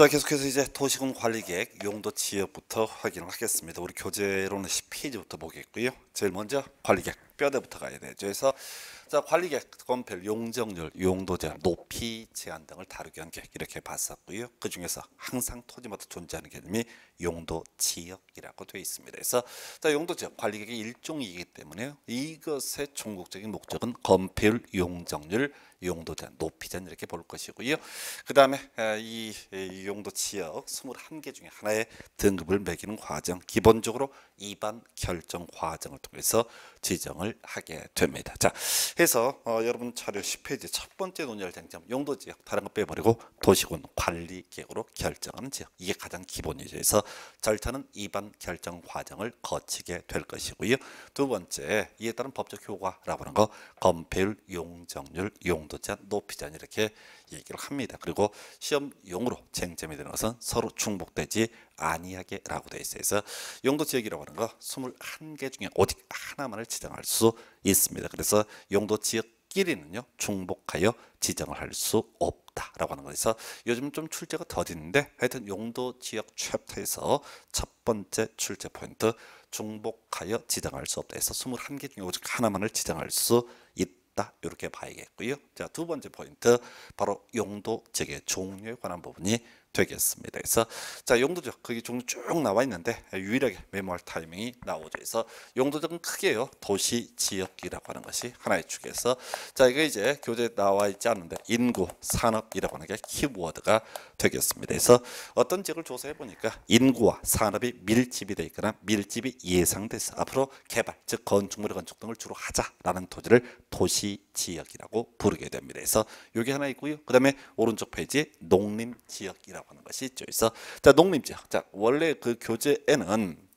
자 계속해서 이제 도시군 관리계획 용도 지역부터 확인을 하겠습니다. 우리 교재로는 10페이지부터 보겠고요. 제일 먼저 관리계획 뼈대부터 가야 되죠. 그래서 자 관리계획 건별 용적률, 용도 제한, 높이 제한 등을 다루게 한 계획 이렇게 봤었고요. 그 중에서 항상 토지마다 존재하는 개념이 용도 지역이라고 되어 있습니다. 그래서 자 용도 지역 관리계획의 일종이기 때문에 이것의 궁극적인 목적은 건폐 용적률 용도된, 높이된 이렇게 볼 것이고요. 그 다음에 이 용도 지역 21개 중에 하나의 등급을 매기는 과정, 기본적으로 이반 결정 과정을 통해서 지정을 하게 됩니다. 자, 해서 어, 여러분 자료 10페이지 첫 번째 논의할 장점 용도 지역, 다른 거 빼버리고 도시군 관리 계획으로 결정하는 지역, 이게 가장 기본이죠. 그래서 절차는 이반 결정 과정을 거치게 될 것이고요. 두 번째, 이에 따른 법적 효과라고 하는 거, 건폐율, 용적률, 용 온도지 높이지 않 이렇게 얘기를 합니다. 그리고 시험용으로 쟁점이 되는 것은 서로 중복되지 아니하게라고 되어 있어요. 그래서 용도 지역이라고 하는 거 21개 중에 오직 하나만을 지정할 수 있습니다. 그래서 용도 지역 끼리는요 중복하여 지정을 할 수 없다라고 하는 거에서 요즘 좀 출제가 더디는데 하여튼 용도 지역 챕터에서 첫 번째 출제 포인트 중복하여 지정할 수 없다 해서 21개 중에 오직 하나만을 지정할 수 있다. 이렇게 봐야겠고요. 자, 두 번째 포인트 바로 용도 재개 종류에 관한 부분이 되겠습니다. 그래서 자 용도적 거기 종류 쭉 나와 있는데 유일하게 메모할 타이밍이 나오죠. 그래서 용도적은 크게요 도시 지역이라고 하는 것이 하나의 축에서 자 이거 이제 교재 나와 있지 않은데 인구 산업이라고 하는 게 키워드가 되겠습니다. 그래서 어떤 지역을 조사해 보니까 인구와 산업이 밀집이 돼 있거나 밀집이 예상돼서 앞으로 개발 즉 건축물의 건축 등을 주로 하자라는 토지를 도시 지역이라고 부르게 됩니다. 그래서 여기 하나 있고요. 그다음에 오른쪽 페이지 농림 지역이라고 이라고 하는 것이 있죠. 그래서 자 농림지역. 자 원래 그 교재에는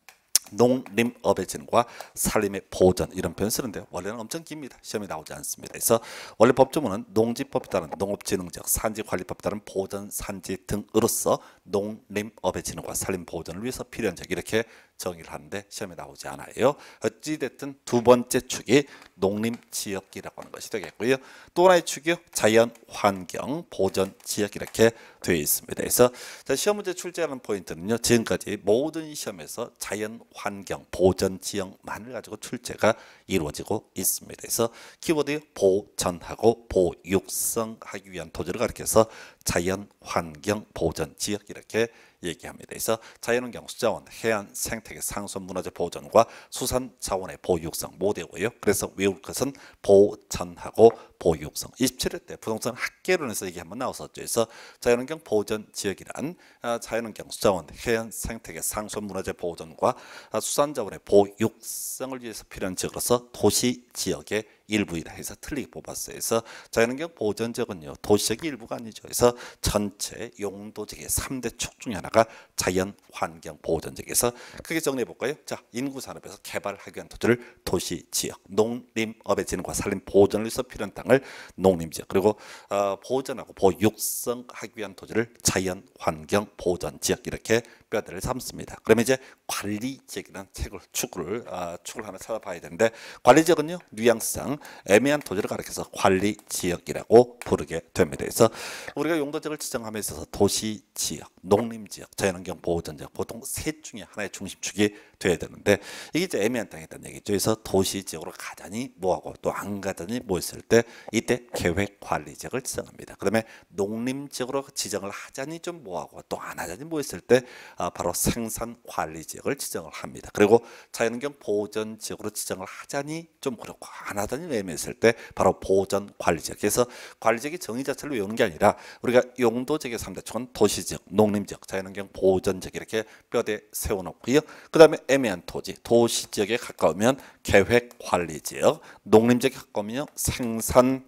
농림업의 진과 산림의 보전 이런 표현 쓰는데 원래는 엄청 깁니다. 시험에 나오지 않습니다. 그래서 원래 법조문은 농지법 따른 농업진흥적 산지관리법 따른 보전 산지 등으로서 농림업의 진과 산림 보전을 위해서 필요한 적 이렇게 정의를 하는데 시험에 나오지 않아요. 어찌됐든 두 번째 축이 농림지역이라고 하는 것이 되겠고요. 또 하나의 축이 자연환경 보전지역 이렇게 되어 있습니다. 그래서 시험 문제 출제하는 포인트는요. 지금까지 모든 시험에서 자연환경 보전지역만을 가지고 출제가 이루어지고 있습니다. 그래서 키워드 보전하고 보육성하기 위한 도전을 가리켜서 자연 환경 보전 지역 이렇게 얘기합니다. 그래서 자연환경 수자원, 해안 생태계 상수 문화재 보존과 수산 자원의 보육성 모델고요. 그래서 외울 것은 보전하고 보육성 27회 때 부동산 학계론에서 얘기 한번 나왔었죠. 그래서 자연환경 보존 지역이란 아, 자연환경 수자원, 해안 생태계 상수원 문화재 보존과 수산 자원의 보육성을 위해서 필요한 지역으로서 도시 지역의 일부이다 해서 틀리게 뽑았어요. 그래서 자연환경 보존 지역은요. 도시 지의 일부가 아니죠. 그래서 전체 용도 지역의 3대 축 중에 하나가 자연환경 보존 지역에서 크게 정리해 볼까요? 자, 인구 산업에서 개발하기 위한 토지를 도시 지역, 농림업의 진흥과 산림 보존을 위해서 필요한 땅을 땅을 농림지역 그리고 어, 보전하고 보육성하기 위한 토지를 자연환경 보전지역 이렇게 뼈대를 삼습니다. 그러면 이제 관리지역이라는 책을 축을 어, 축을 하나 찾아봐야 되는데 관리지역은요 뉘앙스상 애매한 토지를 가리켜서 관리지역이라고 부르게 됩니다. 그래서 우리가 용도지역을 지정함에 있어서 도시지역, 농림지역, 자연환경 보전지역 보통 셋 중에 하나의 중심축이 돼야 되는데 이게 이제 애매한 땅이다는 얘기죠. 그래서 도시지역으로 가자니 뭐하고 또 안 가자니 뭐 있을 때 이때 계획 관리책을 지정합니다. 그다음에 농림적으로 지정을 하자니 좀 뭐하고 또 안 하자니 뭐 했을 때 아, 바로 생산 관리 지역을 지정을 합니다. 그리고 자연경 보전 지역으로 지정을 하자니 좀 그렇고 안 하자니 애매했을 뭐 때 바로 보전 관리 지역. 그래서 관리 지역의 정의 자체를 외우는 게 아니라 우리가 용도 지의 3대 총은 도시 지역, 농림 지역, 자연경 보전 지역 이렇게 뼈대 세워놓고요. 그다음에 애매한 토지, 도시 지역에 가까우면 계획 관리 지역, 농림 지역에 가까우면 생산 보전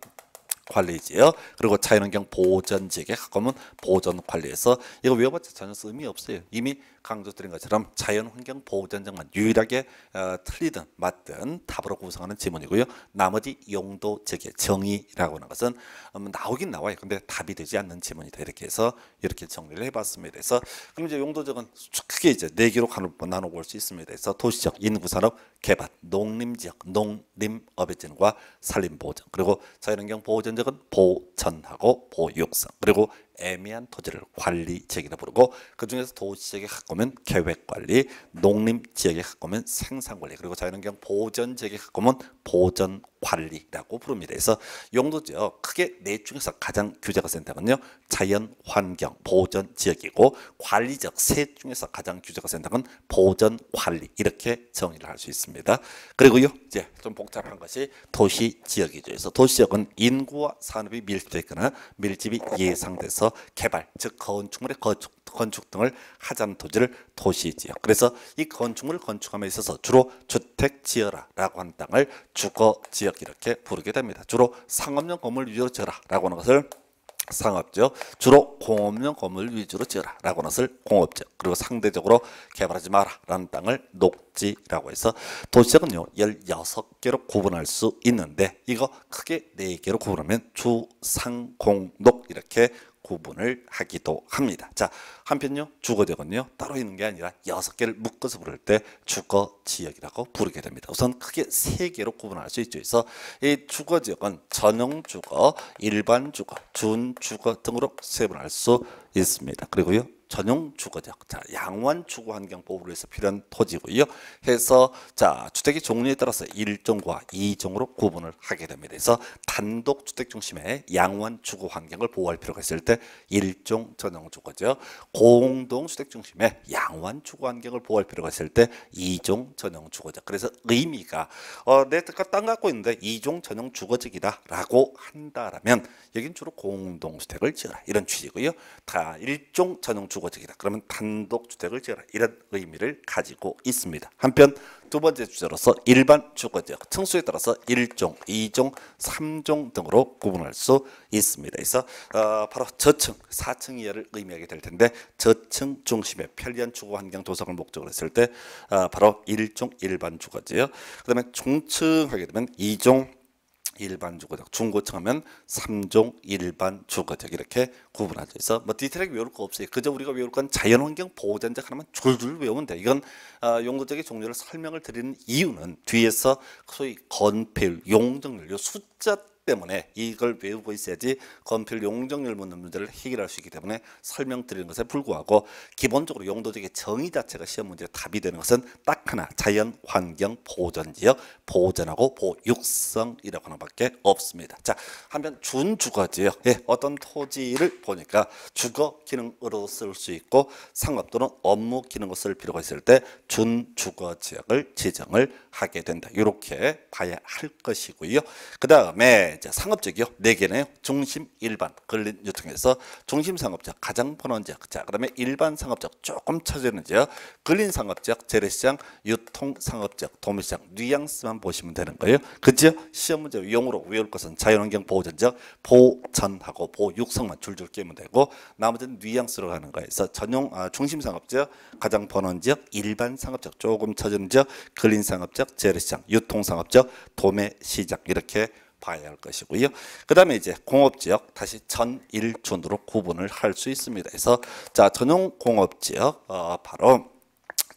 관리지요. 그리고 차이환경 보전 지역에 가까우면 보전 관리에서 이거 외워봤자 전혀 의미 없어요. 이미 강조드린 것처럼 자연환경 보호전쟁만 유일하게 어, 틀리든 맞든 답으로 구성하는 지문이고요. 나머지 용도 적의 정의라고 하는 것은 음, 나오긴 나와요. 근데 답이 되지 않는 지문이다. 이렇게 해서 이렇게 정리를 해봤습니다. 그래서 그럼 이제 용도적은 크게 이제 네 개로 나눠 볼수 있습니다. 그래서 도시적, 인구산업, 개발, 농림지역, 농림업의진과 산림보전 그리고 자연환경 보호전쟁은 보전하고 보육성 그리고 애매한 토지를 관리지역이라 부르고 그 중에서 도시지역에 가까우면 계획관리, 농림지역에 가까우면 생산관리, 그리고 자연환경 보전지역에 가까우면 보전관리라고 부릅니다. 그래서 용도지역 크게 네 중에서 가장 규제가 센 데는요 자연환경 보전지역이고 관리지역 세 중에서 가장 규제가 센 데는 보전관리 이렇게 정의를 할 수 있습니다. 그리고요 이제 좀 복잡한 것이 도시지역이죠. 그래서 도시지역은 인구와 산업이 밀집되거나 밀집이 예상돼서 따서 개발, 즉 건축물의 건축, 건축 등을 하자는 토지를 도시지역. 그래서 이 건축물을 건축함에 있어서 주로 주택 지어라라고 하는 땅을 주거 지역 이렇게 부르게 됩니다. 주로 상업용 건물 위주로 지어라라고 하는 것을 상업지역 주로 공업용 건물 위주로 지어라 라고 하는 것을 공업지역 그리고 상대적으로 개발하지 마라 라는 땅을 녹지라고 해서 도시지역은요 16개로 구분할 수 있는데 이거 크게 4개로 구분하면 주상공록 이렇게 구분을 하기도 합니다. 자, 한편요 주거지역은요 따로 있는 게 아니라 여섯 개를 묶어서 부를 때 주거지역이라고 부르게 됩니다. 우선 크게 세 개로 구분할 수 있죠. 그래서 이 주거지역은 전용주거, 일반주거, 준주거 등으로 세분할 수 있습니다. 그리고요 전용 주거적 자, 양원 주거 환경 보호를 위해서 필요한 토지고요. 해서 자 주택의 종류에 따라서 1종과 2종으로 구분을 하게 됩니다. 그래서 단독 주택 중심의 양원 주거 환경을 보호할 필요가 있을 때 1종 전용 주거죠. 공동 주택 중심의 양원 주거 환경을 보호할 필요가 있을 때 2종 전용 주거죠 그래서 의미가 어, 내 특가 땅 갖고 있는데 2종 전용 주거적이다라고 한다라면 여긴 주로 공동 주택을 지어라 이런 취지고요. 다 1종 전용 주거 노고적이다. 그러면 단독 주택을 지어라. 이런 의미를 가지고 있습니다. 한편 두 번째 주제로서 일반 주거 지역 층수에 따라서 1종, 2종, 3종 등으로 구분할 수 있습니다. 그래서 어, 바로 저층, 4층 이하를 의미하게 될 텐데 저층 중심의 편리한 주거 환경 도상을 목적으로 했을 때 어, 바로 1종 일반 주거 지역. 그다음에 중층 하게 되면 2종 일반 주거적 중고층 하면 3종 일반 주거적 이렇게 구분하죠 그래서 뭐 디테일하게 외울 거 없어요 그저 우리가 외울 건 자연환경 보호전적 하나만 줄줄 외우면 돼 이건 어, 용도적인 종류를 설명을 드리는 이유는 뒤에서 소위 건폐율 용적률 요 숫자 때문에 이걸 외우고 있어야지 건필 용적률 묻는 문제를 해결할 수 있기 때문에 설명드리는 것에 불구하고 기본적으로 용도적인 정의 자체가 시험 문제의 답이 되는 것은 딱 하나 자연 환경 보전지역 보전하고 보육성이라고 하는밖에 없습니다. 자 한편 준주거지역 예, 어떤 토지를 보니까 주거 기능으로 쓸 수 있고 상업 또는 업무 기능으로 쓸 필요가 있을 때 준주거지역을 지정을 하게 된다. 이렇게 봐야 할 것이고요. 그 다음에 상업적이요. 네 개는 중심 일반 걸린 유통에서 중심 상업적 가장 번원적 자 그다음에 일반 상업적 조금 처지는지요. 걸린 상업적 재래시장 유통 상업적 도매시장 뉘앙스만 보시면 되는 거예요. 그죠? 시험 문제 용으로 외울 것은 자연환경 보호전적 보전하고 보육성만 줄줄 깨면 되고 나머지는 뉘앙스로 가는 거에서 전용 아, 중심 상업적 가장 번원적 일반 상업적 조금 처지는 지역 걸린 상업적 상업적 재래시장, 유통산업적 도매시장 이렇게 봐야 할 것이고요. 그 다음에 이제 공업지역 다시 전일촌으로 구분을 할 수 있습니다. 그래서 자 전용 공업지역 어, 바로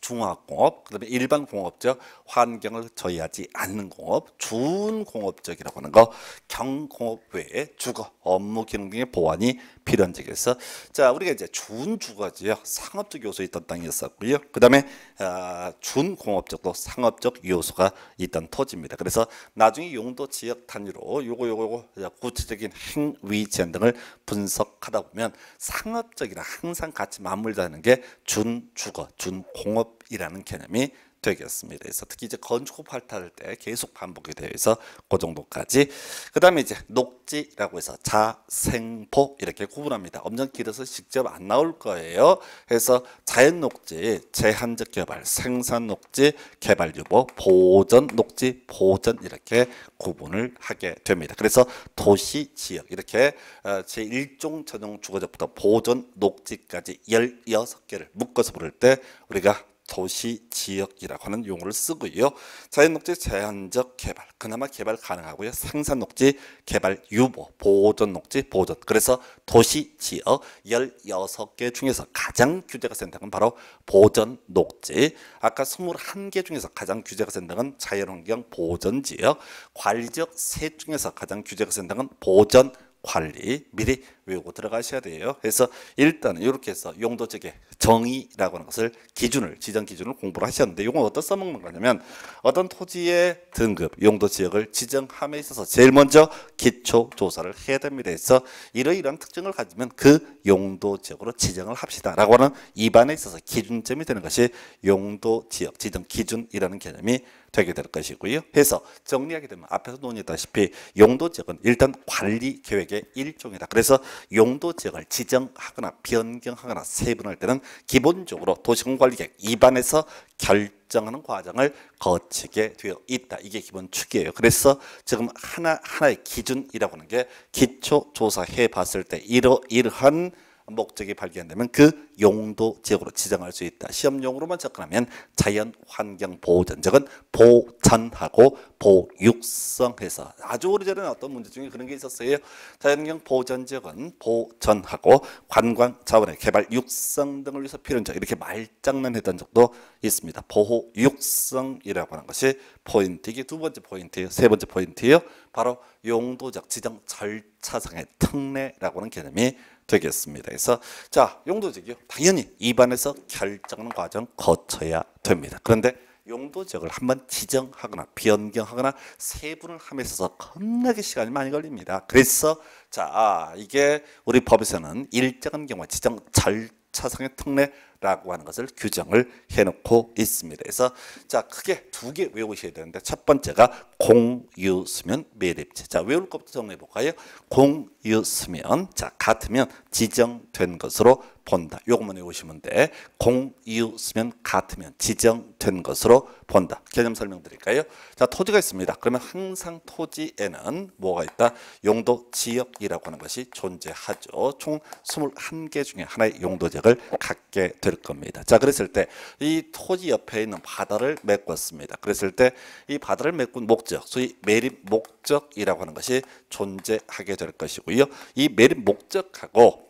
중화공업, 그다음에 일반 공업적 환경을 저해하지 않는 공업, 준공업적이라고 하는 거, 경공업 외에 주거, 업무 경쟁의 보완이 필요한 지역에서자 우리가 이제 준주거 지역 상업적 요소 있던 땅이 었었고요그 다음에 아, 준공업적도 상업적 요소가 있던 토지입니다. 그래서 나중에 용도 지역 단위로 요거 요거 요거 구체적인 행위 지연 등을 분석하다 보면 상업적이랑 항상 같이 맞물다는 게 준주거 준공업이라는 개념이 되겠습니다. 그래서 특히 이제 건축 발달할 때 계속 반복이 되어 있그 정도까지. 그 다음에 이제 녹지라고 해서 자생포 이렇게 구분합니다. 엄청 길어서 직접 안 나올 거예요. 그래서 자연 녹지, 제한적 개발, 생산 녹지, 개발 유보, 보전 녹지, 보전 이렇게 구분을 하게 됩니다. 그래서 도시 지역 이렇게 어, 제1종 전용 주거지부터 보전 녹지까지 16개를 묶어서 부를 때 우리가 도시 지역이라고 하는 용어를 쓰고요. 자연 녹지 제한적 개발, 그나마 개발 가능하고요. 생산 녹지 개발 유보, 보존 녹지 보존. 그래서 도시 지역 16개 중에서 가장 규제가 센다는 바로 보존 녹지. 아까 21개 중에서 가장 규제가 센다는 자연환경 보존 지역. 관리 지역 셋 중에서 가장 규제가 센다는 보존 관리. 미리 외우고 들어가셔야 돼요. 그래서 일단은 이렇게 해서 용도적의 정의라고 하는 것을 기준을 지정 기준을 공부를 하셨는데 이건 어떤 써먹는 거냐면 어떤 토지의 등급 용도 지역을 지정함에 있어서 제일 먼저 기초 조사를 해야 됩니다. 그래서 이러이러한 특징을 가지면 그 용도 지역으로 지정을 합시다라고 하는 입안에 있어서 기준점이 되는 것이 용도 지역 지정 기준이라는 개념이 되게 될 것이고요. 해서 정리하게 되면 앞에서 논의했다시피 용도 지역은 일단 관리 계획의 일종이다. 그래서 용도 지역을 지정하거나 변경하거나 세분할 때는 기본적으로 도시공관리계획 입안에서 결정하는 과정을 거치게 되어 있다. 이게 기본 축이에요. 그래서 지금 하나 하나의 기준이라고 하는 게 기초 조사해 봤을 때 이러 이러한 목적이 발견되면 그 용도 지역으로 지정할 수 있다. 시험용으로만 접근하면 자연환경보호전적은 보전하고 보육성해서 아주 오래전에 어떤 문제 중에 그런 게 있었어요. 자연환경 보전적은 보전하고 관광 자원의 개발 육성 등을 위해서 필요한 이렇게 말장난했던 적도 있습니다. 보호 육성이라고 하는 것이 포인트 이게 두 번째 포인트예요. 세 번째 포인트예요. 바로 용도적 지정 절차상의 특례라고 하는 개념이 되겠습니다. 그래서 자용도적이요 당연히 입안에서 결정하는 과정 거쳐야 됩니다. 그런데 용도적을 한번 지정하거나 변경하거나 세분을 함에 있어서 겁나게 시간이 많이 걸립니다. 그래서 자 이게 우리 법에서는 일정한 경우 지정 절차상의 특례 라고 하는 것을 규정을 해놓고 있습니다. 그래서 자 크게 두 개 외우셔야 되는데 첫 번째가 공유수면 매립체. 자 외울 것부터 정리해 볼까요? 공유수면 자 같으면 지정된 것으로 본다. 요것만 외우시면 돼. 공유수면 같으면 지정된 것으로 본다. 개념 설명드릴까요? 자 토지가 있습니다. 그러면 항상 토지에는 뭐가 있다? 용도 지역이라고 하는 것이 존재하죠. 총 21개 중에 하나의 용도지역을 갖게 됩니다. 될 겁니다. 자, 그랬을 때 이 토지 옆에 있는 바다를 메꿨습니다. 그랬을 때 이 바다를 메꾼 목적, 소위 매립 목적이라고 하는 것이 존재하게 될 것이고요. 이 매립 목적하고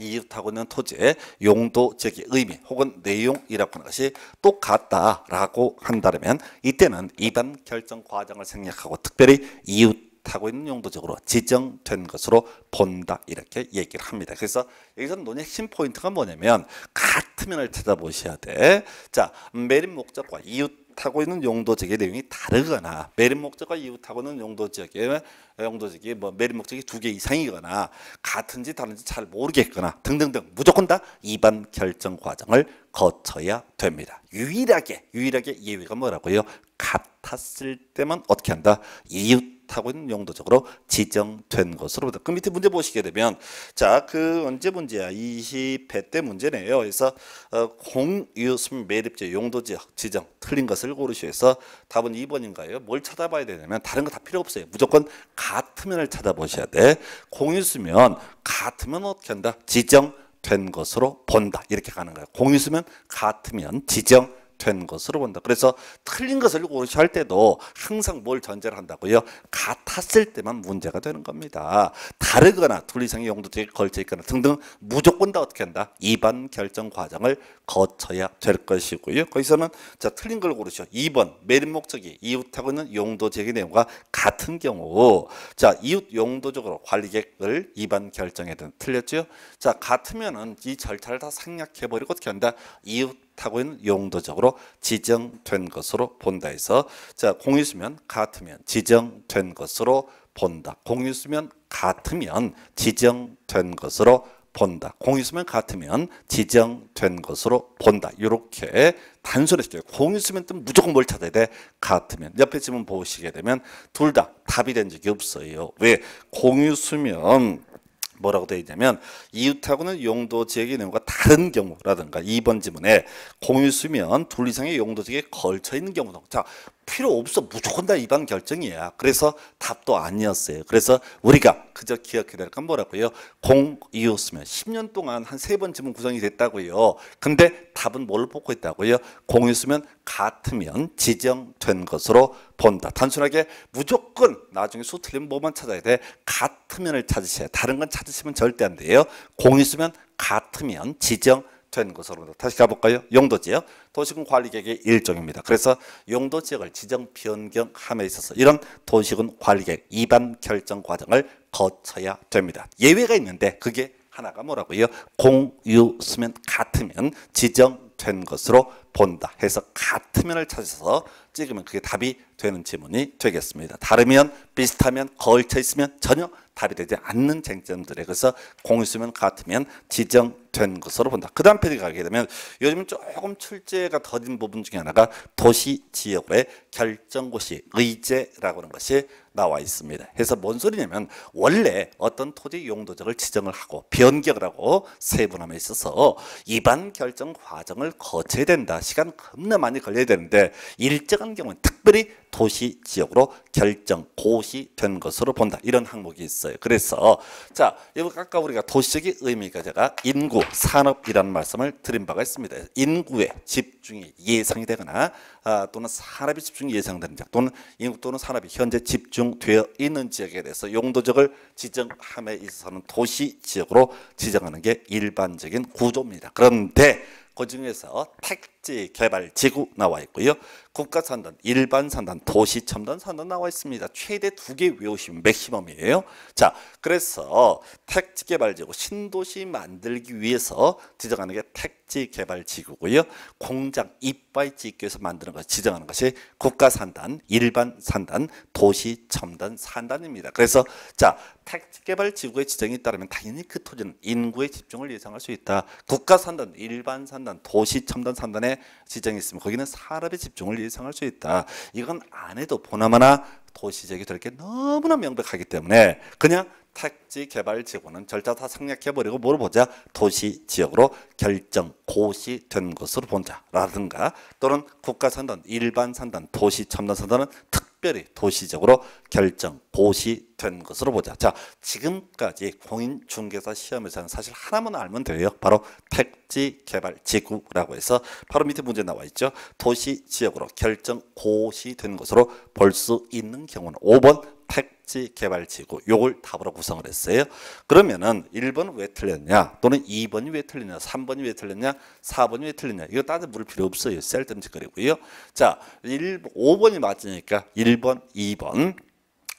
이웃하고 있는 토지의 용도적인 의미 혹은 내용이라고 하는 것이 똑같다라고 한다면 이때는 이반 결정 과정을 생략하고 특별히 이웃 타고 있는 용도적으로 지정된 것으로 본다 이렇게 얘기를 합니다. 그래서 여기서 논의 핵심 포인트가 뭐냐면 같은 면을 찾아보셔야 돼. 자 매립 목적과 이웃 하고 있는 용도 적의 내용이 다르거나 매립 목적과 이웃하고는 있 용도 적의 용도 적역이뭐 매립 목적이 두 개 이상이거나 같은지 다른지 잘 모르겠거나 등등등 무조건 다 이반 결정 과정을 거쳐야 됩니다. 유일하게 유일하게 예외가 뭐라고요? 같았을 때만 어떻게 한다? 이웃하고 있는 용도적으로 지정된 것으로부터. 그 밑에 문제 보시게 되면 자, 그 언제 문제야? 20회 때 문제네요. 그래서 어, 공유순 매립지 용도지역 지정 틀린 것을 고르시해서 답은 2번인가요? 뭘 찾아봐야 되냐면 다른 거 다 필요 없어요. 무조건 같으면을 찾아보셔야 돼. 공유수면 같으면 어떻게 한다? 지정 된 것으로 본다. 이렇게 가는 거예요. 공유수면 같으면 지정 된 것으로 본다. 그래서 틀린 것을 고수할 때도 항상 뭘 전제를 한다고요? 같았을 때만 문제가 되는 겁니다. 다르거나 둘 이상의 용도에 걸쳐 있거나 등등 무조건 다 어떻게 한다? 입안 결정 과정을 거쳐야 될 것이고요. 거기서는 자 틀린 걸 고르죠. 2번 매립 목적이 이웃하고 있는 용도 제기 내용과 같은 경우 자 이웃 용도적으로 관리 객을 입안 결정에 든 틀렸죠. 자 같으면은 이 절차를 다 생략해버리고 어떻게 한다? 이웃 타고 있는 용도적으로 지정된 것으로 본다 해서 자 공유수면 같으면 지정된 것으로 본다. 공유수면 같으면 지정된 것으로 본다. 공유수면 같으면 지정된 것으로 본다. 이렇게 단순해지죠 공유수면 때 무조건 뭘 찾아야 돼? 같으면. 옆에 지문 보시게 되면 둘 다 답이 된 적이 없어요. 왜? 공유수면 뭐라고 되어 있냐면 이웃하고는 용도 지역의 내용과 다른 경우라든가 2번 지문에 공유 수면 둘 이상의 용도 지역에 걸쳐 있는 경우다. 자, 필요 없어. 무조건 다 이방 결정이야. 그래서 답도 아니었어요. 그래서 우리가 그저 기억해야 될건 뭐라고요? 공이웃으면 10년 동안 한 세 번쯤은 구성이 됐다고요. 근데 답은 뭘 뽑고 있다고요? 공이웃으면 같으면 지정된 것으로 본다. 단순하게 무조건 나중에 수 틀리면 뭐만 찾아야 돼? 같으면을 찾으셔야 다른 건 찾으시면 절대 안 돼요. 공이웃으면 같으면 지정 된 것으로 다시 가볼까요? 용도지역 도시군 관리계획의 일종입니다. 그래서 용도지역을 지정 변경함에 있어서 이런 도시군 관리계획 이반 결정 과정을 거쳐야 됩니다. 예외가 있는데 그게 하나가 뭐라고요? 공유수면 같으면 지정된 것으로 본다 해서 같으면을 찾아서 찍으면 그게 답이 되는 질문이 되겠습니다. 다르면 비슷하면 걸쳐 있으면 전혀 답이 되지 않는 쟁점들에 그래서 공유수면 같으면 지정 된 것으로 본다. 그 다음 페이지 가게 되면 요즘 은 조금 출제가 더딘 부분 중에 하나가 도시 지역의 결정고시 의제라고 하는 것이 나와 있습니다. 그래서 뭔 소리냐면 원래 어떤 토지 용도적을 지정을 하고 변경을 하고 세분함에 있어서 입안 결정 과정을 거쳐야 된다. 시간 겁나 많이 걸려야 되는데 일정한 경우는 특별히 도시 지역으로 결정 고시된 것으로 본다. 이런 항목이 있어요. 그래서 자, 이거 아까 우리가 도시적인 의미가 제가 인구 인구, 산업이라는 말씀을 드린 바가 있습니다. 인구의 집중이 예상이 되거나 아, 또는 산업이 집중이 예상되는지 또는 인구 또는 산업이 현재 집중되어 있는 지역에 대해서 용도적을 지정함에 있어서는 도시 지역으로 지정하는 게 일반적인 구조입니다. 그런데 그 중에서 택 택지 개발 지구 나와 있고요. 국가 산단, 일반 산단, 도시 첨단 산단 나와 있습니다. 최대 두 개 외우시면 맥시멈이에요. 자, 그래서 택지 개발 지구 신도시 만들기 위해서 지정하는 게 택지 개발 지구고요. 공장 이빨 짓기 위해서 만드는 것 지정하는 것이 국가 산단, 일반 산단, 도시 첨단 산단입니다. 그래서 자, 택지 개발 지구의 지정에 따르면 당연히 그 토지는 인구의 집중을 예상할 수 있다. 국가 산단, 일반 산단, 도시 첨단 산단의 시에 지정이 있으면 거기는 사람의 집중을 예상할 수 있다. 이건 안 해도 보나마나 도시적이 될 게 너무나 명백하기 때문에 그냥 택지 개발 지구는 절차 다 생략해버리고 뭘 보자 도시 지역으로 결정 고시된 것으로 본다라든가 또는 국가 선단 일반 선단 도시 첨단 선단은 특별히 도시적으로 결정 고시된 것으로 보자. 자, 지금까지 공인중개사 시험에서는 사실 하나만 알면 돼요. 바로 택지 개발 지구라고 해서 바로 밑에 문제 나와 있죠. 도시 지역으로 결정 고시된 것으로 볼 수 있는 경우는 5번 택지 개발 지구 요걸 답으로 구성을 했어요. 그러면은 1번 왜 틀렸냐 또는 2번이 왜 틀렸냐 3번이 왜 틀렸냐 4번이 왜 틀렸냐 이거 따져 물을 필요 없어요. 셀덤직거리고요. 자 1, 5번이 맞으니까 1번 2번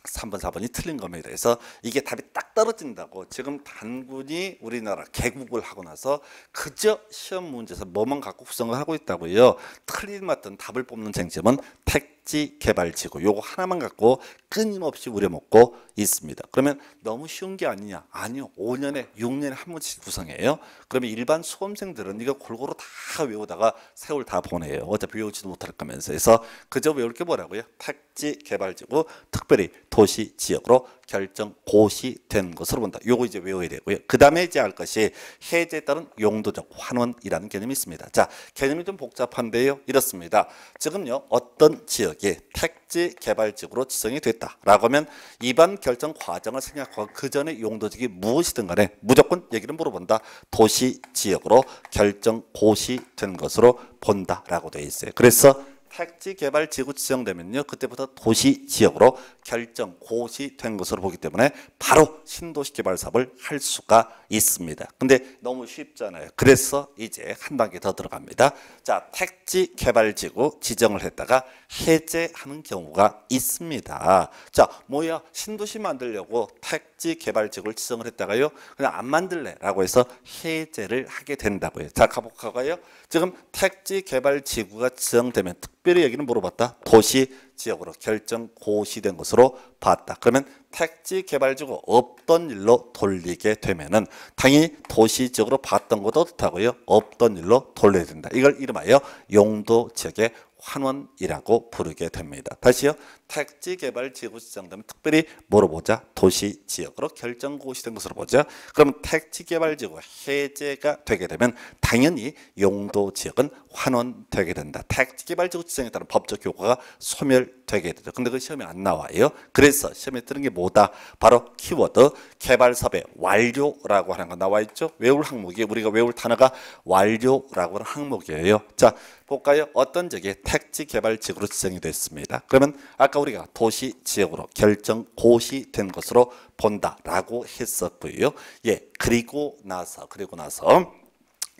3번, 4번이 틀린 겁니다. 그래서 이게 답이 딱 떨어진다고 지금 단군이 우리나라 개국을 하고 나서 그저 시험 문제에서 뭐만 갖고 구성을 하고 있다고요. 틀린 맞든 답을 뽑는 쟁점은 택 착지 개발지구 요거 하나만 갖고 끊임없이 우려먹고 있습니다. 그러면 너무 쉬운 게 아니냐? 아니요. 5년에 6년에 한 번씩 구성해요. 그러면 일반 수험생들은 이거 골고루 다 외우다가 세월 다 보내요. 어차피 외우지도 못할 거면서 그서 그저 외울 게 뭐라고요? 탁 착지 개발지구 특별히 도시 지역으로 결정 고시된 것으로 본다. 요거 이제 외워야 되고요. 그 다음에 이제 알 것이 해제에 따른 용도적 환원이라는 개념이 있습니다. 자, 개념이 좀 복잡한데요. 이렇습니다. 지금요, 어떤 지역이 택지 개발지구로 지정이 됐다라고 하면 입안 결정 과정을 생략하고 그 전에 용도적이 무엇이든 간에 무조건 얘기를 물어본다. 도시 지역으로 결정 고시된 것으로 본다라고 되 있어요. 그래서 택지 개발 지구 지정되면요. 그때부터 도시 지역으로 결정 고시 된 것으로 보기 때문에 바로 신도시 개발 사업을 할 수가 있습니다. 근데 너무 쉽잖아요. 그래서 이제 한 단계 더 들어갑니다. 자, 택지 개발 지구 지정을 했다가 해제하는 경우가 있습니다. 자, 뭐야? 신도시 만들려고 택지 개발 지구를 지정을 했다가요. 그냥 안 만들래라고 해서 해제를 하게 된다고요. 자, 가볼까요? 지금 택지 개발 지구가 지정되면 특별히 여기는 물어봤다. 도시 지역으로 결정 고시된 것으로 봤다. 그러면 택지 개발 지구 없던 일로 돌리게 되면은 당연히 도시 지역으로 봤던 것도 어떻다고요? 없던 일로 돌려야 된다. 이걸 이름하여 용도 지역의 환원이라고 부르게 됩니다. 다시요. 택지개발지구 지정되면 특별히 뭐로 보자? 도시지역으로 결정고시된 것으로 보죠. 그럼 택지개발지구 해제가 되게 되면 당연히 용도지역은 환원되게 된다. 택지 개발적 지정에 따른 법적 효과가 소멸되게 된다. 근데 그 시험에 안 나와요. 그래서 시험에 뜨는 게 뭐다? 바로 키워드 개발섭의 완료라고 하는 거 나와 있죠. 외울 항목이 우리가 외울 단어가 완료라고 하는 항목이에요. 자, 볼까요? 어떤 지역이 택지 개발지구로 지정이 됐습니다. 그러면 아까 우리가 도시 지역으로 결정 고시된 것으로 본다라고 했었고요. 예, 그리고 나서 그리고 나서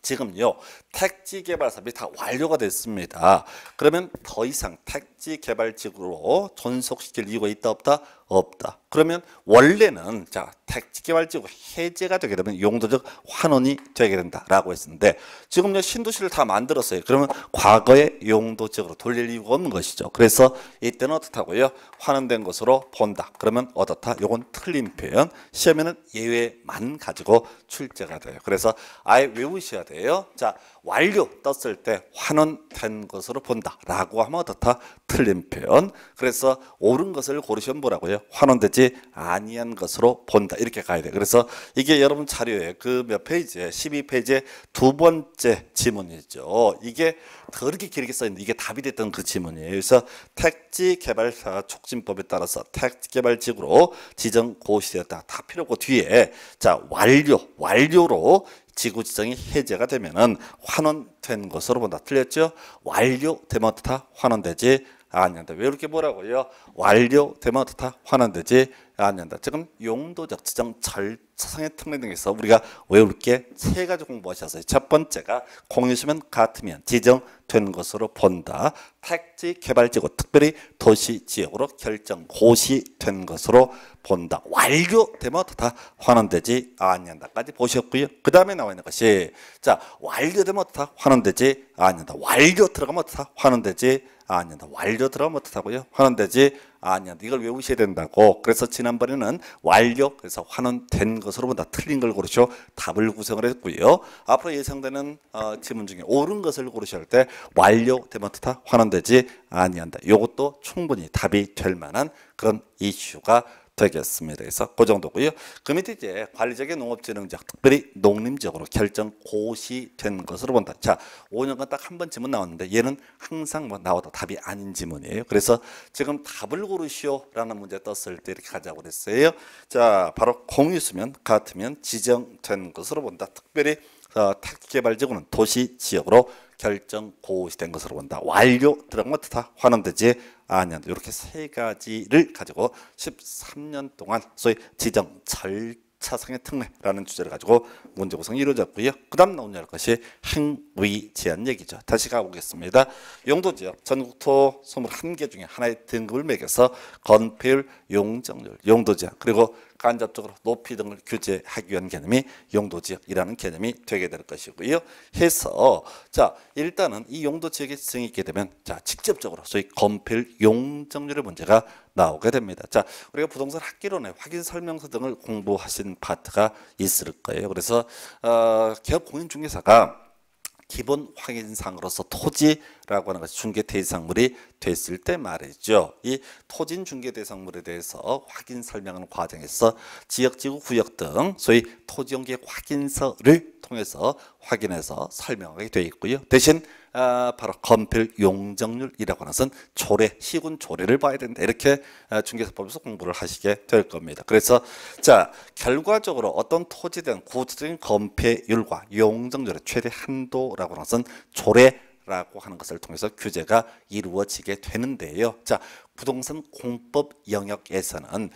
지금요 택지 개발 사업이 다 완료가 됐습니다. 그러면 더 이상 택지 개발 지구로 존속시킬 이유가 있다 없다 없다. 그러면 원래는 자 택지개발지구 해제가 되게 되면 용도적 환원이 되게 된다라고 했었는데 지금 신도시를 다 만들었어요. 그러면 과거의 용도적으로 돌릴 이유가 없는 것이죠. 그래서 이때는 어떻다고요? 환원된 것으로 본다. 그러면 어떻다? 요건 틀린 표현. 시험에는 예외만 가지고 출제가 돼요. 그래서 아예 외우셔야 돼요. 자 완료 떴을 때 환원된 것으로 본다라고 하면 어떻다? 틀린 표현. 그래서 옳은 것을 고르시면 뭐라고요? 환원되지 아니한 것으로 본다. 이렇게 가야 돼요. 그래서 이게 여러분 자료에 그 몇 페이지에 12페이지에 두 번째 지문이죠. 이게 더럽게 길게 써있는데 이게 답이 됐던 그 지문이에요. 그래서 택지 개발사 촉진법에 따라서 택지 개발직으로 지정 고시되었다. 다 필요 없고 뒤에 자 완료 완료로 지구 지정이 해제가 되면은 환원된 것으로 본다. 틀렸죠? 완료되면 다 환원되지 아니한다. 왜이렇게 뭐라고요? 완료 되면 다 화난다지 안된다. 지금 용도적, 지정, 절차상의 특례 등에서 우리가 외울 게 세 가지 공부하셨어요. 첫 번째가 공유시면 같으면 지정된 것으로 본다. 택지 개발지구 특별히 도시지역으로 결정 고시된 것으로 본다. 완료되면 다 환원되지 않는다까지 보셨고요. 그 다음에 나와 있는 것이 자 완료되면 다 환원되지 않는다. 완료 들어가면 다 환원되지 않는다. 완료 들어가면 어떻다고요? 환원되지 아니야 이걸 외우셔야 된다고 그래서 지난번에는 완료 그래서 환원된 것으로보다 틀린 걸 고르셔 답을 구성을 했고요 앞으로 예상되는 어, 질문 중에 옳은 것을 고르실 때 완료 되면 뜻다 환원되지 아니한다 이것도 충분히 답이 될 만한 그런 이슈가 되겠습니다. 그래서 그 정도고요. 그 밑에 이제 관리적인 농업진흥적, 특별히 농림적으로 결정 고시된 것으로 본다. 자, 5년간 딱 한 번 질문 나왔는데 얘는 항상 뭐 나와도 답이 아닌 질문이에요. 그래서 지금 답을 고르시오라는 문제 떴을 때 이렇게 가자고 그랬어요. 자, 바로 공유수면 같으면 지정된 것으로 본다. 특별히 어, 택개발지구는 도시 지역으로 결정 고시된 것으로 본다. 완료 들어간 것 뜻하 화남되지 아니한 이렇게 세 가지를 가지고 13년 동안 소위 지정 절차상의 특례라는 주제를 가지고 문제 구성이 이루어졌고요. 그 다음 나온 여 것이 행위 제한 얘기죠. 다시 가보겠습니다. 용도지역 전국토 21개 중에 하나의 등급을 매겨서 건폐율, 용적률, 용도지역 그리고 간접적으로 높이 등을 규제하기 위한 개념이 용도지역이라는 개념이 되게 될 것이고요. 해서 자 일단은 이용도지역에 지정이 있게 되면 자 직접적으로 소위 건필 용적률의 문제가 나오게 됩니다. 자, 우리가 부동산 학기론의 확인 설명서 등을 공부하신 파트가 있을 거예요. 그래서 어, 기업 공인 중개사가 기본 확인상으로서 토지라고 하는 것이 중개대상물이 됐을 때 말이죠. 이 토진 중개대상물에 대해서 확인 설명하는 과정에서 지역지구 구역 등 소위 토지연계 확인서를 통해서 확인해서 설명하게 되어 있고요. 대신 아, 바로 건필 용적률이라고 하는 것은 조례, 시군 조례를 봐야 된다. 이렇게 아, 중개사법에서 공부를 하시게 될 겁니다. 그래서 자 결과적으로 어떤 토지에 대한 구체적인 건폐율과 용적률의 최대 한도라고 하는 것은 조례 라고 하는 것을 통해서 규제가 이루어지게 되는데요. 자, 부동산 공법 영역에서는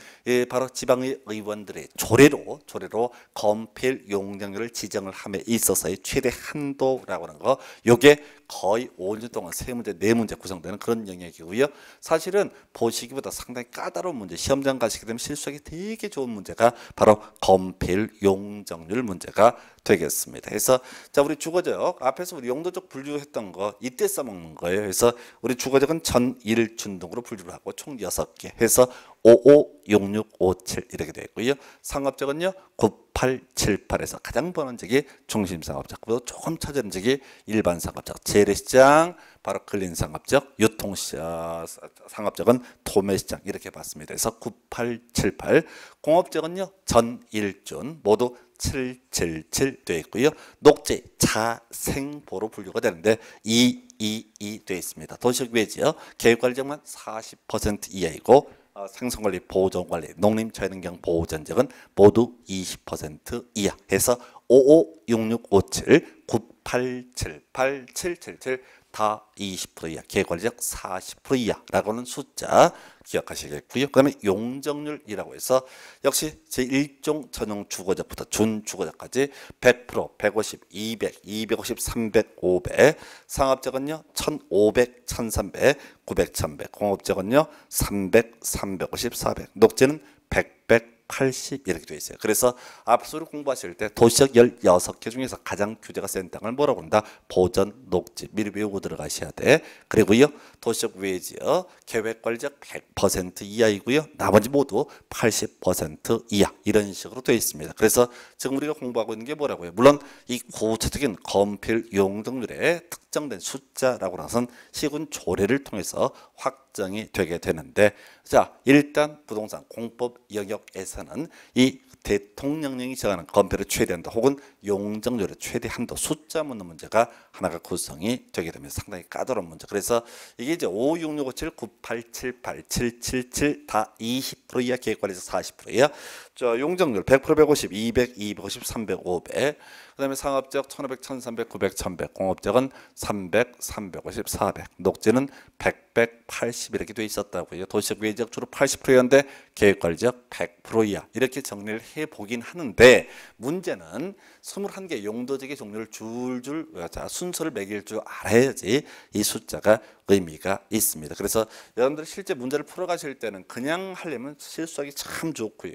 바로 지방의 의원들의 조례로 조례로 건폐율 용적률을 지정을 함에 있어서의 최대 한도라고 하는 거, 요게 거의 5년 동안 세 문제, 네 문제 구성되는 그런 영역이고요. 사실은 보시기보다 상당히 까다로운 문제, 시험장 가시게 되면 실수하기 되게 좋은 문제가 바로 건필 용적률 문제가 되겠습니다. 그래서 자 우리 주거적 앞에서 우리 용도적 분류했던 거 이때 써먹는 거예요. 그래서 우리 주거적은 전일준동으로 분류를 하고 총 여섯 개 해서 556657 이렇게 되어 있고요. 상업적은요. 9878에서 가장 번원적이 중심상업적보다 조금 처 차전적이 일반상업적, 재래시장, 바로 클린상업적, 유통시장, 상업적은 도매시장 이렇게 봤습니다. 그래서 9878, 공업적은요. 전일준 모두 777 되어 있고요. 녹제 자생보로 분류가 되는데 222 되어 있습니다. 도시계획지역 계획관리적만 40% 이하이고 어, 생선관리 보호종관리 농림처연경 보호전적은 모두 20% 이하 해서 556657 9878 777다 20%이하, 개리적 40%이하라고 는 숫자 기억하시겠고요. 그 다음에 용적률이라고 해서 역시 제1종 전용 주거자부터 준주거자까지 100%, 150, 200, 250, 300, 500 상업적은요 1500, 1300, 900, 1100 공업적은요 300, 350, 400 녹지는 100, 100, 180 이렇게 되어 있어요. 그래서 압수를 공부하실 때 도시적 16개 중에서 가장 규제가 센 땅을 뭐라고 한다? 보전, 녹지 미리 배우고 들어가셔야 돼. 그리고요. 도시적 외지어 계획관리적 100% 이하이고요. 나머지 모두 80% 이하 이런 식으로 되어 있습니다. 그래서 지금 우리가 공부하고 있는 게 뭐라고요? 물론 이 구체적인 건필 용적률의 특 확정된 숫자라고 나선 시군 조례를 통해서 확정이 되게 되는데 자 일단 부동산 공법 영역에서는 이 대통령령이 정하는 건폐를 최대한도 혹은 용적률의 최대한도 숫자 묻는 문제가 하나가 구성이 되게 되면 상당히 까다로운 문제 그래서 이게 이제 5, 6, 6, 5, 7, 9, 8, 7, 8, 7, 7, 7 다 2 0 이하 계획관리에서 40%야 저 용적률 100% 150, 200, 250, 300, 500. 그다음에 상업적 1500, 1300, 900, 1100. 공업적은 300, 350, 400. 녹지는 100, 180 이렇게 돼 있었다고요. 도시적 외지역 주로 80%였는데 계획관리적 100% 이하. 이렇게 정리를 해 보긴 하는데 문제는 21개 용도지의 종류를 줄줄 자, 순서를 매길 줄 알아야지 이 숫자가 의미가 있습니다. 그래서 여러분들 실제 문제를 풀어가실 때는 그냥 하려면 실수하기 참 좋고요.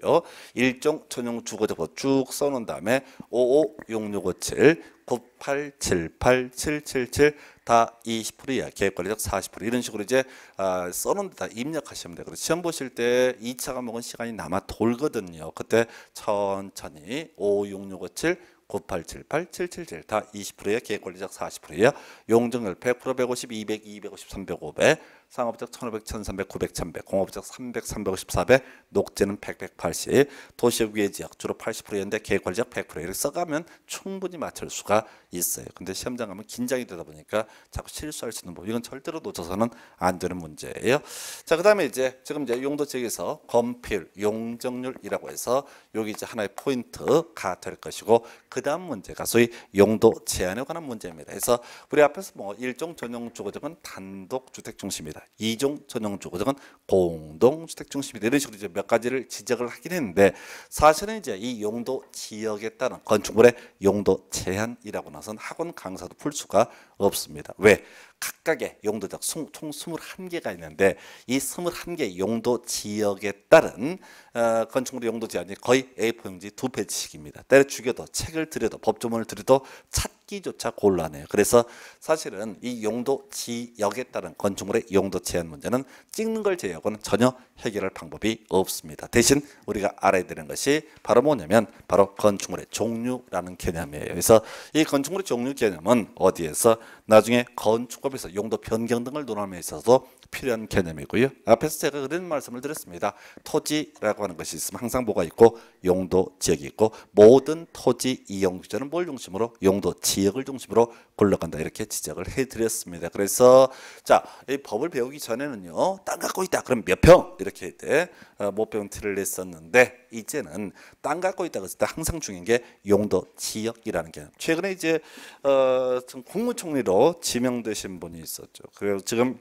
일종 전용 주거제쭉 써놓은 다음에 556657 9878777 다 20% 이하 계획 관리적 40% 이런 식으로 이제 아, 써놓은 다 입력하시면 돼요. 그래서 시험 보실 때 2차 과목은 시간이 남아 돌거든요. 그때 천천히 56657 9878-777다 20%예요. 계획관리적4 0에요 용적률 100% 150, 200, 250, 300, 500 상업적 1500, 1300, 900, 1100 공업적 300, 350, 400 녹지는 100, 180도시의 위에 지역 주로 80%였는데 계획관리적100% 이렇게 써가면 충분히 맞출 수가 있어요. 근데 시험장 가면 긴장이 되다 보니까 자꾸 실수할 수 있는 법. 이건 절대로 놓쳐서는 안 되는 문제예요. 자, 그다음에 이제 지금 이제 용도 측에서 건필, 용적률이라고 해서 여기 이제 하나의 포인트가 될 것이고 그다음 문제가 소위 용도 제한에 관한 문제입니다. 그래서 우리 앞에서 뭐일종 전용 주거적은 단독 주택 중심이다. 이종 전용 주거적은 공동 주택 중심이다. 이런 식으로 이제 몇 가지를 지적을 하긴 했는데 사실은 이제 이 용도 지역에 따른 건축물의 용도 제한이라고는 나선 학원 강사도 풀 수가 없습니다. 왜? 각각의 용도적 총 21개가 있는데 이 21개 용도 지역에 따른 어, 건축물 용도 제한이 거의 A4 용지 두 페이지씩입니다. 때려 죽여도 책을 들여도 법조문을 들여도 찾기조차 곤란해요. 그래서 사실은 이 용도 지역에 따른 건축물의 용도 제한 문제는 찍는 걸 제외하고는 전혀 해결할 방법이 없습니다. 대신 우리가 알아야 되는 것이 바로 뭐냐면 바로 건축물의 종류라는 개념이에요. 그래서 이 건축물의 종류 개념은 어디에서 나중에 건축 용법에서 용도 변경 등을 논함에 있어서 필요한 개념이고요. 앞에서 제가 그런 말씀을 드렸습니다. 토지라고 하는 것이 있으면 항상 뭐가 있고 용도 지역이 있고 모든 토지 이용 규제는 뭘 중심으로 용도 지역을 중심으로 굴러간다 이렇게 지적을 해드렸습니다. 그래서 자이 법을 배우기 전에는요. 땅 갖고 있다 그럼 몇 평 이렇게 할때 어, 모병트를 냈었는데 이제는 땅 갖고 있다고 했을 때 항상 중요한 게 용도 지역이라는 게 최근에 이제 어, 국무총리로 지명되신 분이 있었죠. 그래서 지금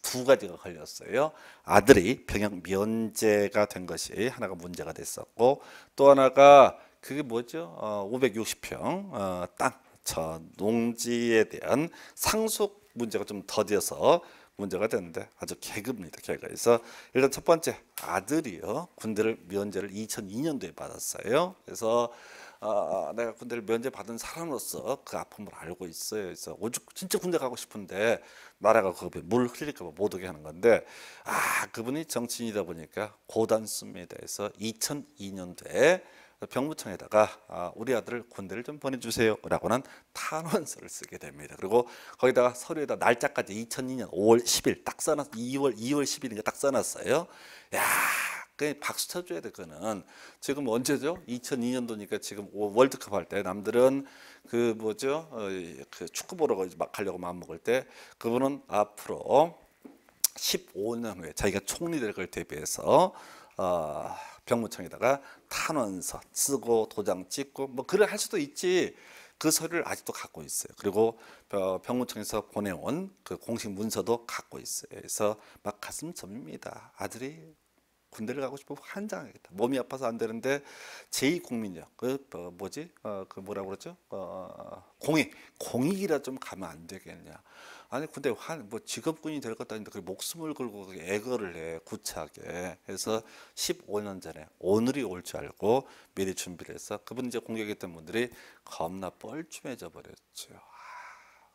두 가지가 걸렸어요. 아들이 병역 면제가 된 것이 하나가 문제가 됐었고 또 하나가 그게 뭐죠? 어, 560평 어, 땅, 저 농지에 대한 상속 문제가 좀 더뎌서 문제가 되는데 아주 개그입니다. 개가. 그래서 일단 첫 번째 아들이요 군대를 면제를 2002년도에 받았어요. 그래서 어, 내가 군대를 면제 받은 사람으로서 그 아픔을 알고 있어요. 그래서 오죽 진짜 군대 가고 싶은데 나라가 그거 물 흘릴까봐 못 오게 하는 건데 아 그분이 정치인이다 보니까 고단수입니다. 그래서 2002년도에 그 병무청에다가 아, 우리 아들을 군대를 좀 보내주세요라고 하는 탄원서를 쓰게 됩니다. 그리고 거기다가 서류에다 날짜까지 2002년 5월 10일 딱 써놨, 2월 2월 10일인가 딱 써놨어요. 야, 그 박수 쳐줘야 될 거는 지금 언제죠? 2002년도니까 지금 월드컵 할 때 남들은 그 뭐죠? 어, 그 축구 보러 막 가려고 마음 먹을 때 그분은 앞으로 15년 후에 자기가 총리 될 걸 대비해서 어. 병무청에다가 탄원서 쓰고 도장 찍고 뭐 글을 할 수도 있지 그 서류를 아직도 갖고 있어요. 그리고 어, 병무청에서 보내온 그 공식 문서도 갖고 있어요. 그래서 막 가슴 점입니다. 아들이 군대를 가고 싶어 환장하겠다 몸이 아파서 안 되는데 제2 국민력 그 어, 뭐지 어, 그 뭐라 그러죠 어, 어, 공익 공익이라 좀 가면 안 되겠냐. 아니 근데 한 뭐 직업군이 될 것도 아닌데 그 목숨을 걸고 애거를 해 구차하게 해서 15년 전에 오늘이 올 줄 알고 미리 준비를 해서 그분 이제 공격했던 분들이 겁나 뻘쭘해져 버렸죠. 아,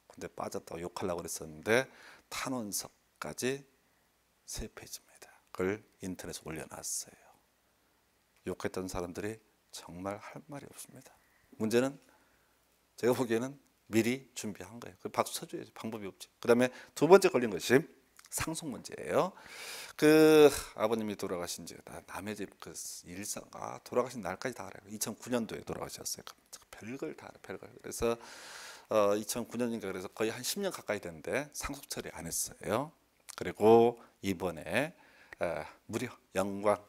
근데 빠졌다고 욕하려고 그랬었는데 탄원서까지 세 페이지입니다. 그걸 인터넷에 올려놨어요. 욕했던 사람들이 정말 할 말이 없습니다. 문제는 제가 보기에는 미리 준비한 거예요. 그 박수 쳐줘야지 방법이 없지. 그다음에 두 번째 걸린 것이 상속 문제예요. 그 아버님이 돌아가신 지 남의 집 그 일상 아 돌아가신 날까지 다 알아요. 2009년도에 돌아가셨어요. 그 별걸 다 알아요. 별걸. 그래서 어, 2009년인가 그래서 거의 한 10년 가까이 됐는데 상속 처리 안 했어요. 그리고 이번에 에, 어, 무려 영광